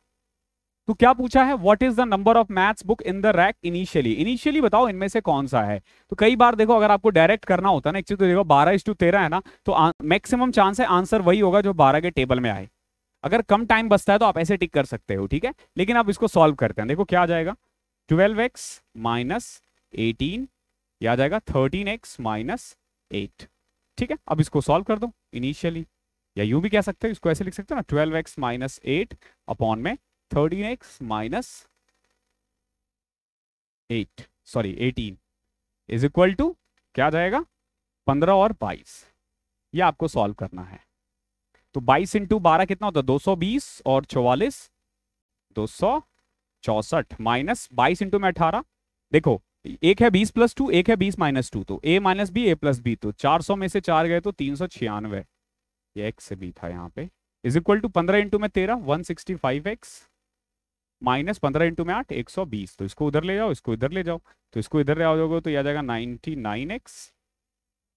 तो क्या पूछा है what is the number of maths book in the rack initially initially बताओ इनमें से कौन सा है तो कई बार देखो अगर आपको डायरेक्ट करना होता ना एक तो देखो बारह इंस तेरह है ना तो मैक्सिमम चांस है आंसर वही होगा जो बारह के टेबल में आए अगर कम टाइम बचता है तो आप ऐसे टिक कर सकते हो ठीक है लेकिन आप इसको सॉल्व करते हैं देखो क्या आ जाएगा ट्वेल्व एक्स माइनस एटीन या जाएगा थर्टीन एक्स माइनस एट ठीक है अब इसको सॉल्व कर दो इनिशियली या यू भी कह सकते हो इसको ऐसे लिख सकते हो ना twelve x minus eight upon में thirteen X minus eight sorry eighteen is equal to क्या जाएगा पंद्रह और बाईस ये आपको सॉल्व करना है तो बाईस इंटू बारह कितना होता है दो सौ बीस और चौवालीस दो सौ चौसठ माइनस बाईस इंटू में अठारह देखो एक है बीस प्लस टू एक है बीस माइनस टू तो A minus B A plus B तो चार सौ में से चार गए तो तीन सौ छियानवे एक्स से बी था यहाँ पे इज इक्वल टू पंद्रह इंटू में तेरह one sixty five X minus पंद्रह इंटू में आठ एक सौ बीस तो इसको उधर ले जाओ इसको इधर ले जाओ तो इसको इधर ले आओगे तो यह आ जाएगा नाइनटी नाइन एक्स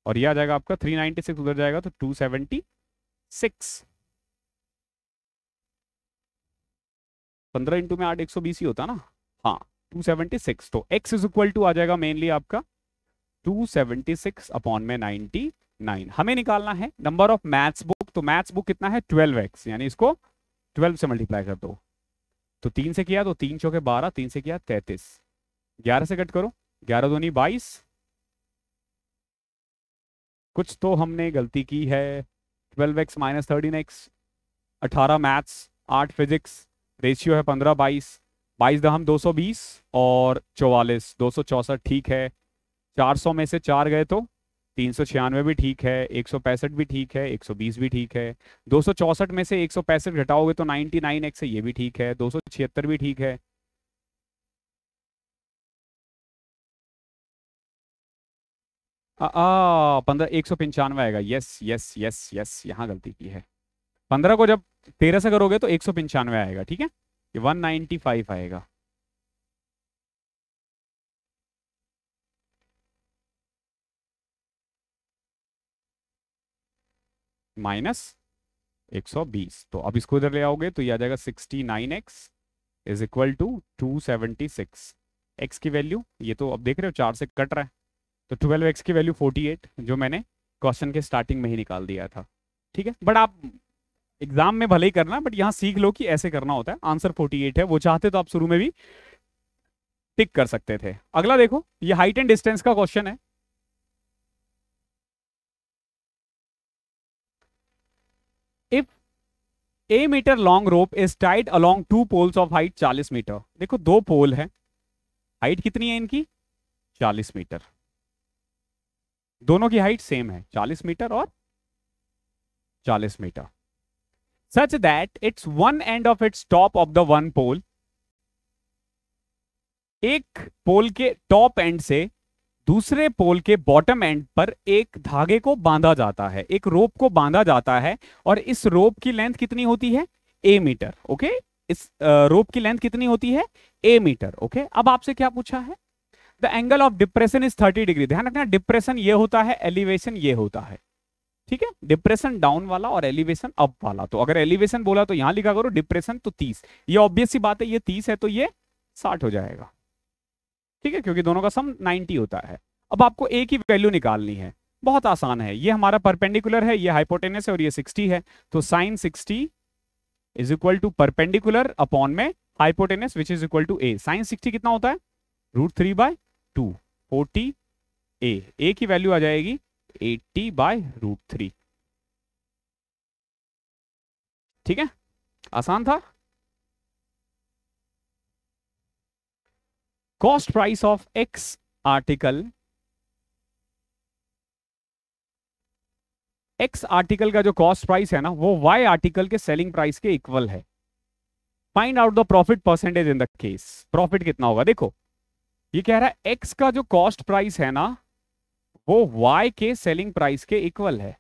और यह आ जाएगा आपका थ्री नाइनटी सिक्स उधर जाएगा तो टू सेवेंटी सिक्स पंद्रह इंटू में आठ एक सौ बीस ही होता ना हाँ टू सेवेंटी सिक्स तो एक्स इज इक्वल टू आ जाएगा मेनली आपका टू सेवेंटी सिक्स अपॉन में नाइनटी नाइन हमें निकालना है नंबर ऑफ मैथ्स बुक तो मैथ्स बुक कितना है ट्वेल्व एक्स यानी इसको ट्वेल्व से मल्टीप्लाई कर दो तो तीन से किया तो तीन चौके बारह तीन से किया तैतीस ग्यारह से कट करो ग्यारह दूनी बाईस कुछ तो हमने गलती की है twelve x minus thirteen x अठारह मैथ्स आठ फिजिक्स रेशियो है पंद्रह बाईस बाईस दहम दो सौ बीस और चौवालीस दो सौ चौसठ ठीक है चार सौ में से चार गए तो तीन सौ छियानवे भी ठीक है एक सौ पैंसठ भी ठीक है एक सौ बीस भी ठीक है दो सौ चौसठ में से एक सौ पैंसठ घटाओगे तो नाइनटी नाइन एक्स है ये भी ठीक है दो सौ छिहत्तर भी ठीक है पंद्रह एक सौ पंचानवे आएगा यस यस यस यस यहाँ गलती की है पंद्रह को जब तेरह से करोगे तो एक सौ पंचानवे आएगा ठीक है वन नाइनटी फाइव आएगा माइनस एक सौ बीस तो अब इसको इधर ले आओगे तो ये आ जाएगा sixty nine x is equal to two seventy six x की वैल्यू ये तो अब देख रहे हो चार से कट रहा है तो ट्वेल्व एक्स की वैल्यू फोर्टी एट जो मैंने क्वेश्चन के स्टार्टिंग में ही निकाल दिया था ठीक है बट आप एग्जाम में भले ही करना बट यहाँ सीख लो कि ऐसे करना होता है आंसर 48 है वो चाहते तो आप शुरू में भी टिक कर सकते थे अगला देखो ये हाइट एंड डिस्टेंस का क्वेश्चन है a metre long rope is tied along two poles of height 40 metre देखो दो पोल है हाइट कितनी है इनकी 40 मीटर दोनों की हाइट सेम है 40 मीटर और 40 metre such that its one end of its top of the one pole एक पोल के टॉप एंड से दूसरे पोल के बॉटम एंड पर एक धागे को बांधा जाता है एक रोप को बांधा जाता है और इस रोप की लेंथ कितनी होती है ए मीटर ओके इस रोप की लेंथ कितनी होती है ए मीटर ओके अब आपसे क्या पूछा है the angle of depression is thirty degree ध्यान रखना डिप्रेशन ये होता है एलिवेशन ये होता है ठीक है डिप्रेशन डाउन वाला और एलिवेशन अप वाला तो अगर एलिवेशन बोला तो यहां लिखा करो डिप्रेशन तो तीस ये ऑब्वियस सी बात है ये तीस है तो ये साठ हो जाएगा ठीक है क्योंकि दोनों का सम 90 होता है अब आपको ए की वैल्यू निकालनी है बहुत आसान है ये हमारा परपेंडिकुलर है ये हाइपोटेनस है और ये 60 है तो sine 60 is equal to perpendicular upon में hypotenuse which is equal to a sine 60 कितना होता है root three by two forty a a की वैल्यू आ जाएगी एट्टी बाय रूट थ्री ठीक है आसान था cost price of X article X article का जो कॉस्ट प्राइस है ना वो Y आर्टिकल के सेलिंग प्राइस के इक्वल है find out the profit percentage in the case profit कितना होगा देखो ये कह रहा है X का जो कॉस्ट प्राइस है ना वो Y के सेलिंग प्राइस के इक्वल है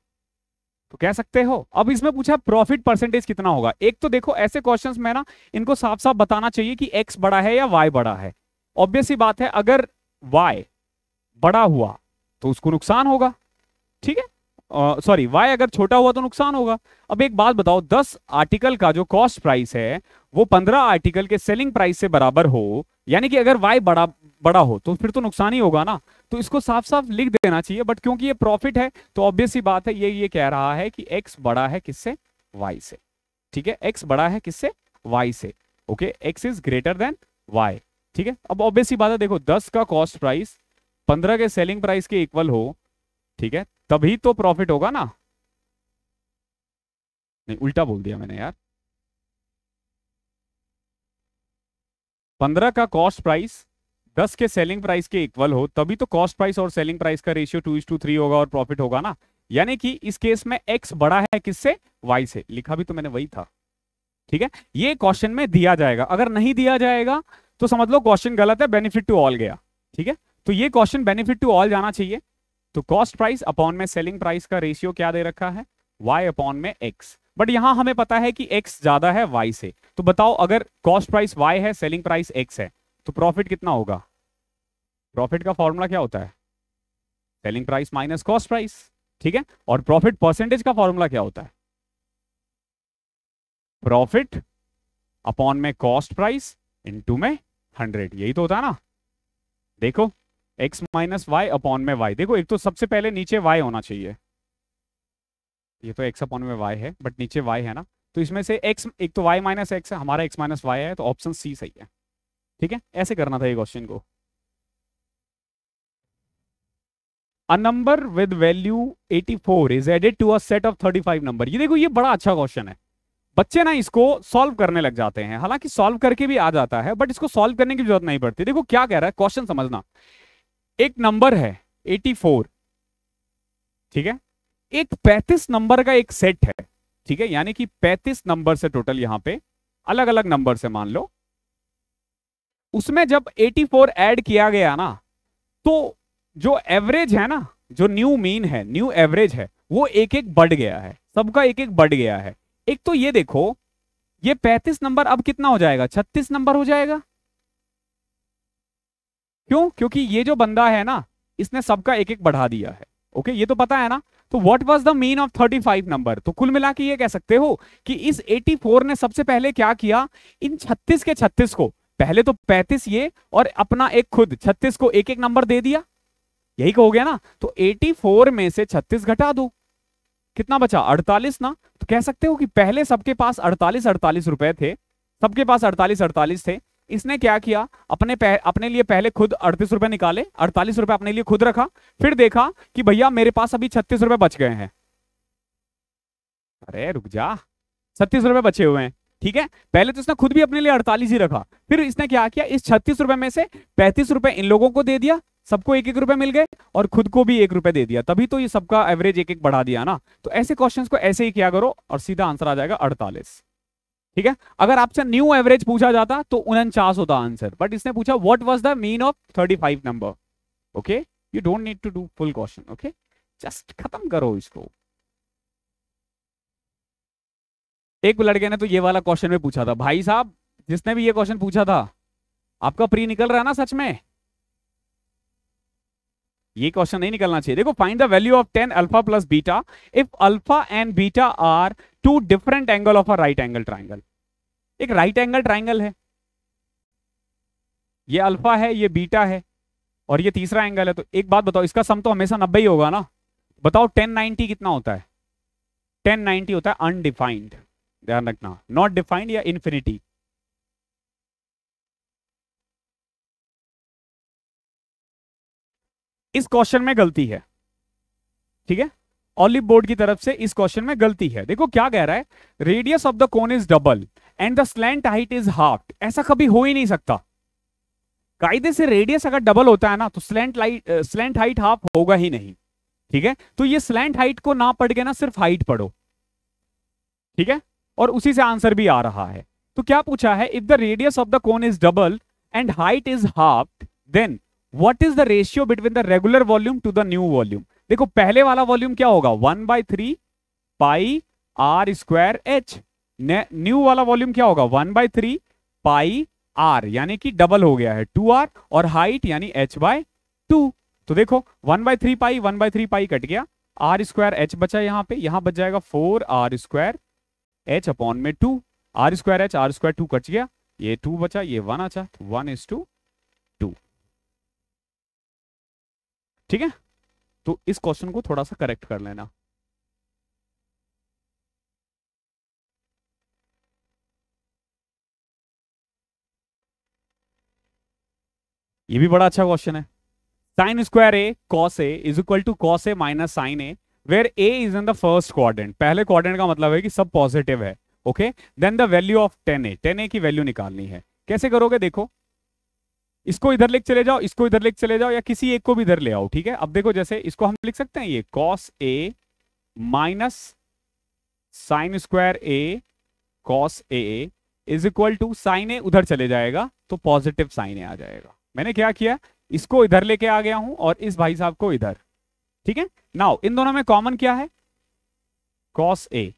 तो कह सकते हो अब इसमें पूछा प्रॉफिट परसेंटेज कितना होगा एक तो देखो ऐसे क्वेश्चंस में ना इनको साफ साफ बताना चाहिए कि X बड़ा है या Y बड़ा है ऑब्वियस ही बात है अगर वाई बड़ा हुआ तो उसको नुकसान होगा ठीक है सॉरी वाई अगर छोटा हुआ तो नुकसान होगा अब एक बात बताओ दस आर्टिकल का जो कॉस्ट प्राइस है वो पंद्रह आर्टिकल के सेलिंग प्राइस से बराबर हो यानी कि अगर वाई बड़ा बड़ा हो तो फिर तो नुकसान ही होगा ना तो इसको साफ साफ लिख देना चाहिए बट क्योंकि ये प्रॉफिट है तो ऑब्वियस ही बात है ये ये कह रहा है कि एक्स बड़ा है किससे वाई से ठीक है एक्स बड़ा है किससे वाई से okay x is greater than y ठीक है अब ऑब्वियस बात है देखो दस का कॉस्ट प्राइस पंद्रह के सेलिंग प्राइस के इक्वल हो ठीक है तभी तो प्रॉफिट होगा ना नहीं उल्टा बोल दिया मैंने यार पंद्रह का कॉस्ट प्राइस दस के सेलिंग प्राइस के इक्वल हो तभी तो कॉस्ट प्राइस और सेलिंग प्राइस का ratio two is to three होगा और प्रॉफिट होगा ना यानी कि इस केस में एक्स बड़ा है किससे वाई से लिखा भी तो मैंने वही था ठीक है ये क्वेश्चन में दिया जाएगा अगर नहीं दिया जाएगा तो समझ लो क्वेश्चन गलत है बेनिफिट टू ऑल गया ठीक है तो ये क्वेश्चन बेनिफिट टू ऑल जाना चाहिए तो कॉस्ट प्राइस अपॉन में सेलिंग प्राइस का रेशियो क्या दे रखा है y अपॉन में x बट यहां हमें पता है कि एक्स ज्यादा है वाई से तो बताओ अगर कॉस्ट प्राइस वाई है सेलिंग प्राइस एक्स है तो प्रॉफिट कितना होगा प्रॉफिट का फॉर्मूला क्या होता है selling price minus cost price ठीक है और प्रॉफिट परसेंटेज का फॉर्मूला क्या होता है प्रॉफिट अपॉन में कॉस्ट प्राइस इंटू में हंड्रेड यही तो होता है ना देखो एक्स माइनस वाई अपॉन में वाई देखो एक तो सबसे पहले नीचे वाई होना चाहिए ये तो एक्स अपॉन में वाई है बट नीचे वाई है ना तो इसमें से एक्स एक तो वाई माइनस एक्स है हमारा एक्स माइनस वाई है तो ऑप्शन सी सही है ठीक है ऐसे करना था ये क्वेश्चन को a number with value 84 is added to a set of 35 number ये देखो ये बड़ा अच्छा क्वेश्चन है बच्चे ना इसको सॉल्व करने लग जाते हैं हालांकि सॉल्व करके भी आ जाता है बट इसको सॉल्व करने की जरूरत नहीं पड़ती देखो क्या कह रहा है क्वेश्चन समझना एक नंबर है 84 ठीक है एक 35 नंबर का एक सेट है ठीक है यानी कि 35 नंबर से टोटल यहां पे अलग अलग नंबर से मान लो उसमें जब 84 एड किया गया ना तो जो एवरेज है ना जो न्यू मीन है न्यू एवरेज है वो एक एक बढ़ गया है सबका एक एक बढ़ गया है एक तो ये देखो ये पैंतीस नंबर अब कितना हो जाएगा छत्तीस नंबर हो जाएगा क्यों क्योंकि ये जो बंदा है ना इसने सबका एक एक बढ़ा दिया है ओके ये तो पता है ना तो what was the mean of 35 number तो कुल मिला के ये कह सकते हो कि इस 84 ने सबसे पहले क्या किया इन 36 के 36 को पहले तो 35 ये और अपना एक खुद 36 को एक एक नंबर दे दिया यही कहोगे तो ना तो 84 में से 36 घटा दो कितना बचा अड़तालीस ना तो कह सकते हो कि पहले सबके पास अड़तालीस अड़तालीस रुपए थे सबके पास अड़तालीस अड़तालीस थे इसने क्या किया अपने पह, अपने लिए पहले खुद अड़तीस रुपए निकाले अड़तालीस रुपए अपने लिए खुद रखा फिर देखा कि भैया मेरे पास अभी छत्तीस रुपए बच गए हैं अरे रुक जा छत्तीस रुपए बचे हुए हैं ठीक है पहले तो इसने खुद भी अपने लिए अड़तालीस ही रखा फिर इसने क्या किया इस छत्तीस रुपए में से पैंतीस रुपए इन लोगों को दे दिया सबको एक एक रुपए मिल गए और खुद को भी एक रुपए दे दिया तभी तो ये सबका एवरेज एक एक बढ़ा दिया ना तो ऐसे क्वेश्चंस को ऐसे ही किया करो और सीधा आंसर आ जाएगा अड़तालीस ठीक है अगर आपसे न्यू एवरेज पूछा जाता तो उनचास होता आंसर बट इसने पूछा what was the mean of 35 number okay you don't need to do full question okay just खत्म करो इसको एक लड़के ने तो ये वाला क्वेश्चन में पूछा था भाई साहब जिसने भी ये क्वेश्चन पूछा था आपका प्री निकल रहा है ना सच में ये क्वेश्चन नहीं निकलना चाहिए देखो find the value of tan alpha plus beta if alpha and beta are two different angle of a right angle triangle एक राइट एंगल ट्राइंगल है ये अल्फा है ये बीटा है और ये तीसरा एंगल है तो एक बात बताओ इसका सम तो हमेशा नब्बे ही होगा ना बताओ टेन नाइनटी कितना होता है टेन नाइनटी होता है अनडिफाइंड ध्यान रखना नॉट डिफाइंड या इन्फिनिटी इस क्वेश्चन में गलती है ठीक है ऑलिव बोर्ड की तरफ से इस क्वेश्चन में गलती है देखो क्या कह रहा है radius of the cone is double and the slant height is half ऐसा कभी हो ही नहीं सकता कायदे से रेडियस अगर डबल होता है ना तो slant light slant height half होगा ही नहीं ठीक है तो ये स्लैंट हाइट को ना पढ़ के ना सिर्फ हाइट पढ़ो ठीक है और उसी से आंसर भी आ रहा है तो क्या पूछा है if the radius of the cone is double and height is half then what is the ratio between the regular volume to the new volume देखो पहले वाला वॉल्यूम क्या होगा one by three pi are square h new वाला volume क्या होगा one by three pi r यानी कि डबल हो गया है टू आर और हाइट यानी एच बाय टू तो देखो one by three pi one by three pi cut गया आर स्क्वायर एच बचा यहां पे यहां बच जाएगा four r square h upon में two r square H R square two cut गया ये टू बचा ये वन अच्छा वन इज टू टू ठीक है तो इस क्वेश्चन को थोड़ा सा करेक्ट कर लेना ये भी बड़ा अच्छा क्वेश्चन है sine square A cos A is equal to cos A minus sine A where A is in the first quadrant पहले क्वारेंट का मतलब है कि सब पॉजिटिव है okay then the value of tan A tan A की value निकालनी है कैसे करोगे देखो इसको इधर लिख चले जाओ इसको इधर लिख चले जाओ या किसी एक को भी इधर ले आओ ठीक है अब देखो जैसे इसको हम लिख सकते हैं ये cos A minus sine square A cos A is equal to sine A उधर चले जाएगा तो पॉजिटिव साइन ए आ जाएगा मैंने क्या किया इसको इधर लेके आ गया हूं और इस भाई साहब को इधर ठीक है नाउ इन दोनों में कॉमन क्या है कॉस ए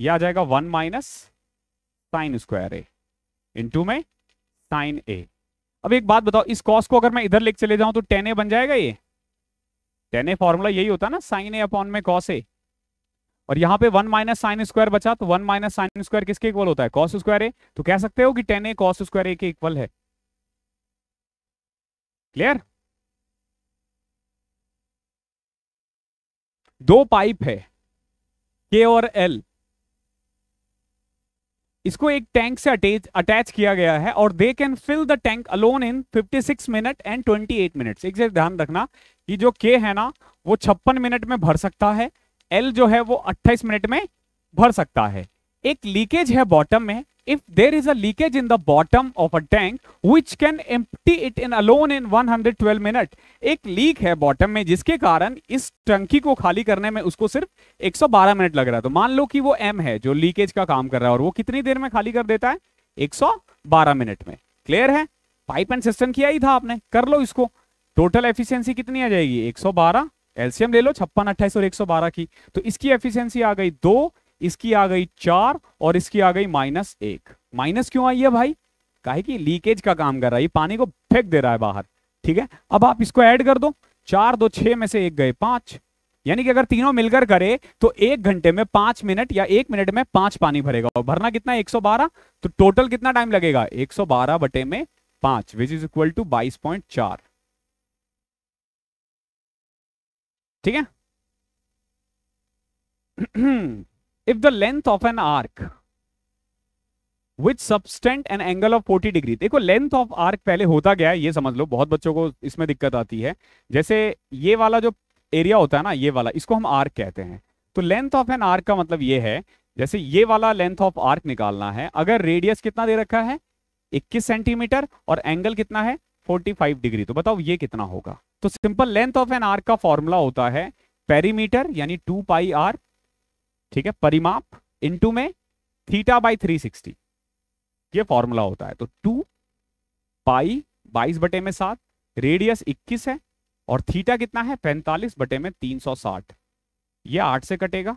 यह आ जाएगा one minus sine square A into में साइन ए अब एक बात बताओ इस कॉस को अगर मैं इधर लेके चले जाऊं तो टेन ए बन जाएगा ये टेन ए फॉर्मूला यही होता है ना साइन ए अपॉन में कॉस ए और यहां पे वन माइनस साइन स्क्वायर बचा तो वन माइनस साइन स्क्वायर किसके इक्वल होता है कॉस स्क्वायर ए तो कह सकते हो कि tan A cos square A के इक्वल है क्लियर दो पाइप है के और एल इसको एक टैंक से अटैच अटैच किया गया है और they can fill the tank alone in 56 minute and 28 minute एक ध्यान रखना कि जो के है ना वो छप्पन मिनट में भर सकता है एल जो है वो 28 मिनट में भर सकता है एक लीकेज है बॉटम में if there is a leakage in the bottom of a tank which can empty it in alone in 112 minute एक लीक है बॉटम में जिसके कारण इस टंकी को खाली करने में उसको सिर्फ 112 मिनट लग रहा है तो मान लो कि वो एम है जो लीकेज का काम कर रहा है और वो कितनी देर में खाली कर देता है 112 मिनट में क्लियर है पाइप एंड सिस्टम किया ही था आपने कर लो इसको टोटल एफिशिएंसी कितनी आ जाएगी 112 एलसीएम ले लो छप्पन अट्ठाईस और 112 की तो इसकी एफिशिएंसी आ गई दो इसकी आ गई चार और इसकी आ गई माइनस एक माइनस क्यों आई है भाई कहे कि लीकेज का काम कर रहा है पानी को फेंक दे रहा है बाहर ठीक है अब आप इसको ऐड कर दो चार दो छह में से एक गए पांच यानी कि अगर तीनों मिलकर करे तो एक घंटे में पांच मिनट या एक मिनट में पांच पानी भरेगा और भरना कितना 112 तो टोटल कितना टाइम लगेगा 112 बटे में पांच विच इज इक्वल टू बाईस पॉइंट चार ठीक है hmm. if the length of an arc which subtend an angle of 40 degree देखो लेंथ ऑफ आर्क पहले होता गया है ये समझ लो बहुत बच्चों को इसमें दिक्कत आती है जैसे ये वाला जो एरिया होता है ना ये वाला इसको हम आर्क कहते हैं तो लेंथ ऑफ एन आर्क का मतलब ये है जैसे ये वाला लेंथ ऑफ आर्क निकालना है अगर रेडियस कितना दे रखा है 21 सेंटीमीटर और एंगल कितना है 45 डिग्री तो बताओ ये कितना होगा तो simple length of an arc का फॉर्मूला होता है पेरीमीटर यानी टू पाई आर ठीक है परिमाप इंटू में थीटा बाई थ्री सिक्सटी ये फॉर्मूला होता है तो टू पाई बाईस बटे में सात रेडियस इक्कीस है और थीटा कितना है पैंतालीस बटे में तीन सौ साठ ये आठ से कटेगा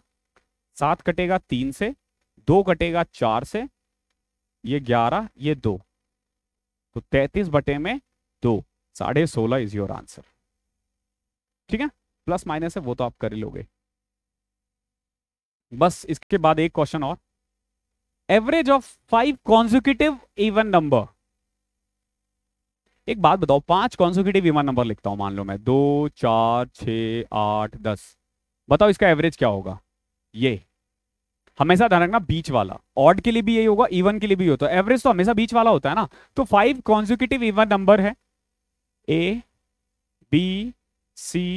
सात कटेगा तीन से दो कटेगा चार से ये ग्यारह ये दो तो तैतीस बटे में दो साढ़े सोलह इज योर आंसर ठीक है प्लस माइनस है वो तो आप कर लोगे बस इसके बाद एक क्वेश्चन और average of five consecutive even number एक बात बताओ पांच कॉन्जिक्यूटिव इवन नंबर लिखता हूं मान लो मैं दो चार छ आठ दस बताओ इसका एवरेज क्या होगा ये हमेशा ध्यान रखना बीच वाला ऑड के लिए भी यही होगा इवन के लिए भी होता है एवरेज तो हमेशा बीच वाला होता है ना तो फाइव कॉन्जिक्यूटिव इवन नंबर है ए बी सी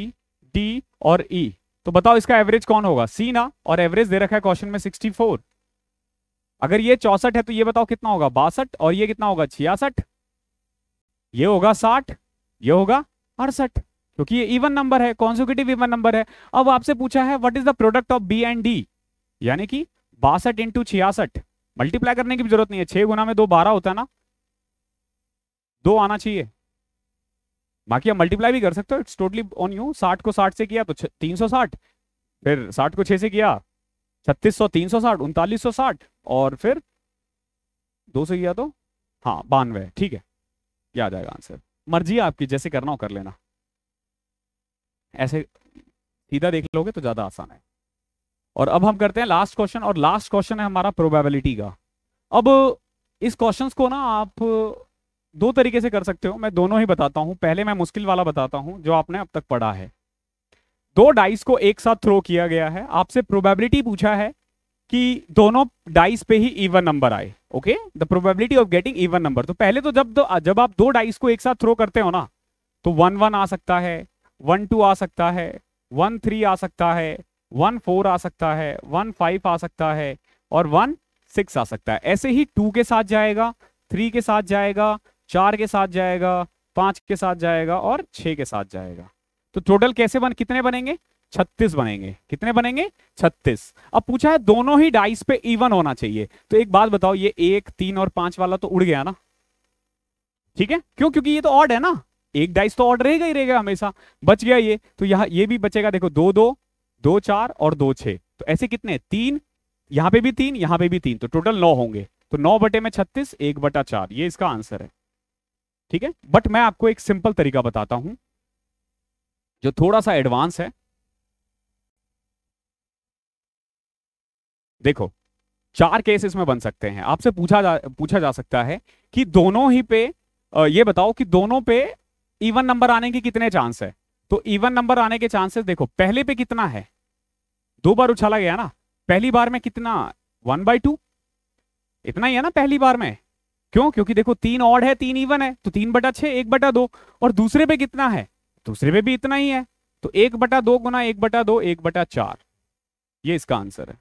डी और ई e. तो बताओ इसका एवरेज कौन होगा सी ना और एवरेज दे रखा है क्वेश्चन में 64 अगर ये चौसठ है तो ये बताओ कितना होगा बासठ और ये कितना होगा छियासठ ये होगा साठ ये होगा अड़सठ क्योंकि ये इवन नंबर है कॉन्सिक्यूटिव इवन नंबर है अब आपसे पूछा है what is the product of B and D यानी कि बासठ इंटू छियासठ मल्टीप्लाई करने की जरूरत नहीं है छह गुना में दो बारह होता है ना दो आना चाहिए बाकी आप मल्टीप्लाई भी कर सकते हो इट्स टोटली ऑन यू साठ को साठ से किया तो तीन सौ साठ फिर साठ को छः से किया छत्तीस सौ तीन सौ साठ उनतालीस सौ साठ और फिर दो से किया तो हाँ बानवे ठीक है क्या आ जाएगा आंसर मर्जी आपकी जैसे करना हो कर लेना ऐसे सीधा देख लोगे तो ज़्यादा आसान है और अब हम करते हैं लास्ट क्वेश्चन और लास्ट क्वेश्चन है हमारा प्रोबेबिलिटी का अब इस क्वेश्चन को ना आप दो तरीके से कर सकते हो मैं दोनों ही बताता हूँ पहले मैं मुश्किल वाला बताता हूं जो आपने अब तक पढ़ा है दो डाइस को एक साथ थ्रो किया गया है आपसे प्रोबेबिलिटी पूछा है कि दोनों डाइस पे ही इवन नंबर आए okay the probability of getting even number तो पहले तो जब दो, जब आप दो डाइस को एक साथ थ्रो करते हो ना तो वन वन आ सकता है वन टू आ सकता है वन थ्री आ सकता है वन फोर आ सकता है वन फाइव आ सकता है और वन सिक्स आ सकता है ऐसे ही टू के साथ जाएगा थ्री के साथ जाएगा चार के साथ जाएगा पांच के साथ जाएगा और छ के साथ जाएगा तो टोटल कैसे बन कितने बनेंगे छत्तीस बनेंगे कितने बनेंगे छत्तीस अब पूछा है दोनों ही डाइस पे इवन होना चाहिए तो एक बात बताओ ये एक तीन और पांच वाला तो उड़ गया ना ठीक है क्यों क्योंकि ये तो ऑड है ना एक डाइस तो ऑड रहेगा ही रहेगा हमेशा बच गया ये तो यहाँ ये भी बचेगा देखो दो दो दो चार और दो छे तो ऐसे कितने तीन यहां पे भी तीन यहां पे भी तीन तो टोटल नौ होंगे तो नौ बटे में छत्तीस एक बटा चार ये इसका आंसर है ठीक है बट मैं आपको एक सिंपल तरीका बताता हूं जो थोड़ा सा एडवांस है देखो चार केस इसमें बन सकते हैं आपसे पूछा जा पूछा जा सकता है कि दोनों ही पे ये बताओ कि दोनों पे इवन नंबर तो आने के कितने चांस है तो इवन नंबर आने के चांसेस देखो पहले पे कितना है दो बार उछाला गया ना पहली बार में कितना वन बाई टू इतना ही है ना पहली बार में क्यों क्योंकि देखो तीन ऑड है तीन इवन है तो तीन बटा छह एक बटा दो और दूसरे पे कितना है दूसरे पे भी इतना ही है तो एक बटा दो गुना एक बटा दो एक बटा चार ये इसका आंसर है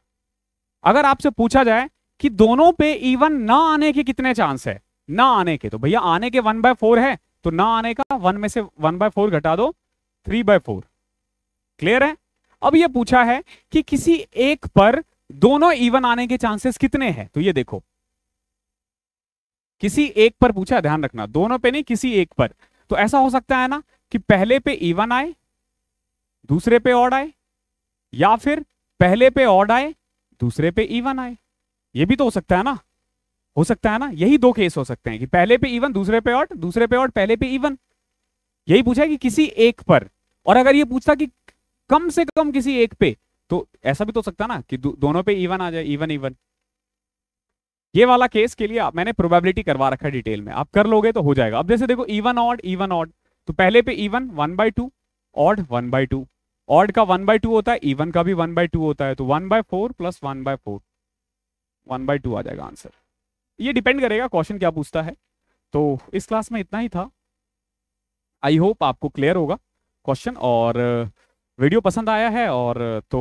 अगर आपसे पूछा जाए कि दोनों पे इवन ना आने के कितने चांस है ना आने के तो भैया आने के वन बाय फोर है तो ना आने का वन में से वन बाय फोर घटा दो थ्री बाय फोर क्लियर है अब यह पूछा है कि किसी एक पर दोनों इवन आने के चांसेस कितने हैं तो ये देखो किसी एक पर पूछा ध्यान रखना दोनों पे नहीं किसी एक पर तो ऐसा हो सकता है ना कि पहले पे इवन आए दूसरे पे ऑड आए या फिर पहले पे ऑड आए दूसरे पे इवन आए ये भी तो हो सकता है ना हो सकता है ना यही दो केस हो सकते हैं कि पहले पे इवन दूसरे पे ऑड दूसरे पे ऑड पहले पे इवन यही पूछा है कि किसी एक पर और अगर ये पूछता कि कम से कम किसी एक पे तो ऐसा भी तो सकता ना कि दो, दोनों पे इवन आ जाए इवन इवन ये वाला केस के लिए मैंने प्रोबेबिलिटी करवा रखा डिटेल में आप कर लोगे तो हो जाएगा अब जैसे देखो इवन ऑड इवन ऑड तो पहले पे even one by two odd one by two odd का वन बाई टू होता है इवन का भी वन बाई टू होता है तो one by four plus one by four one by two आ जाएगा आंसर ये डिपेंड करेगा क्वेश्चन क्या पूछता है तो इस क्लास में इतना ही था आई होप आपको क्लियर होगा क्वेश्चन और वीडियो पसंद आया है और तो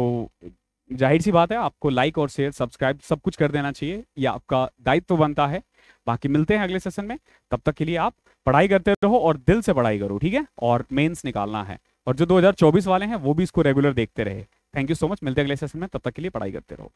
जाहिर सी बात है आपको लाइक और शेयर सब्सक्राइब सब कुछ कर देना चाहिए यह आपका दायित्व तो बनता है बाकी मिलते हैं अगले सेशन में तब तक के लिए आप पढ़ाई करते रहो और दिल से पढ़ाई करो ठीक है और मेंस निकालना है और जो 2024 वाले हैं वो भी इसको रेगुलर देखते रहे थैंक यू सो मच मिलते हैं अगले सेशन में तब तक के लिए पढ़ाई करते रहो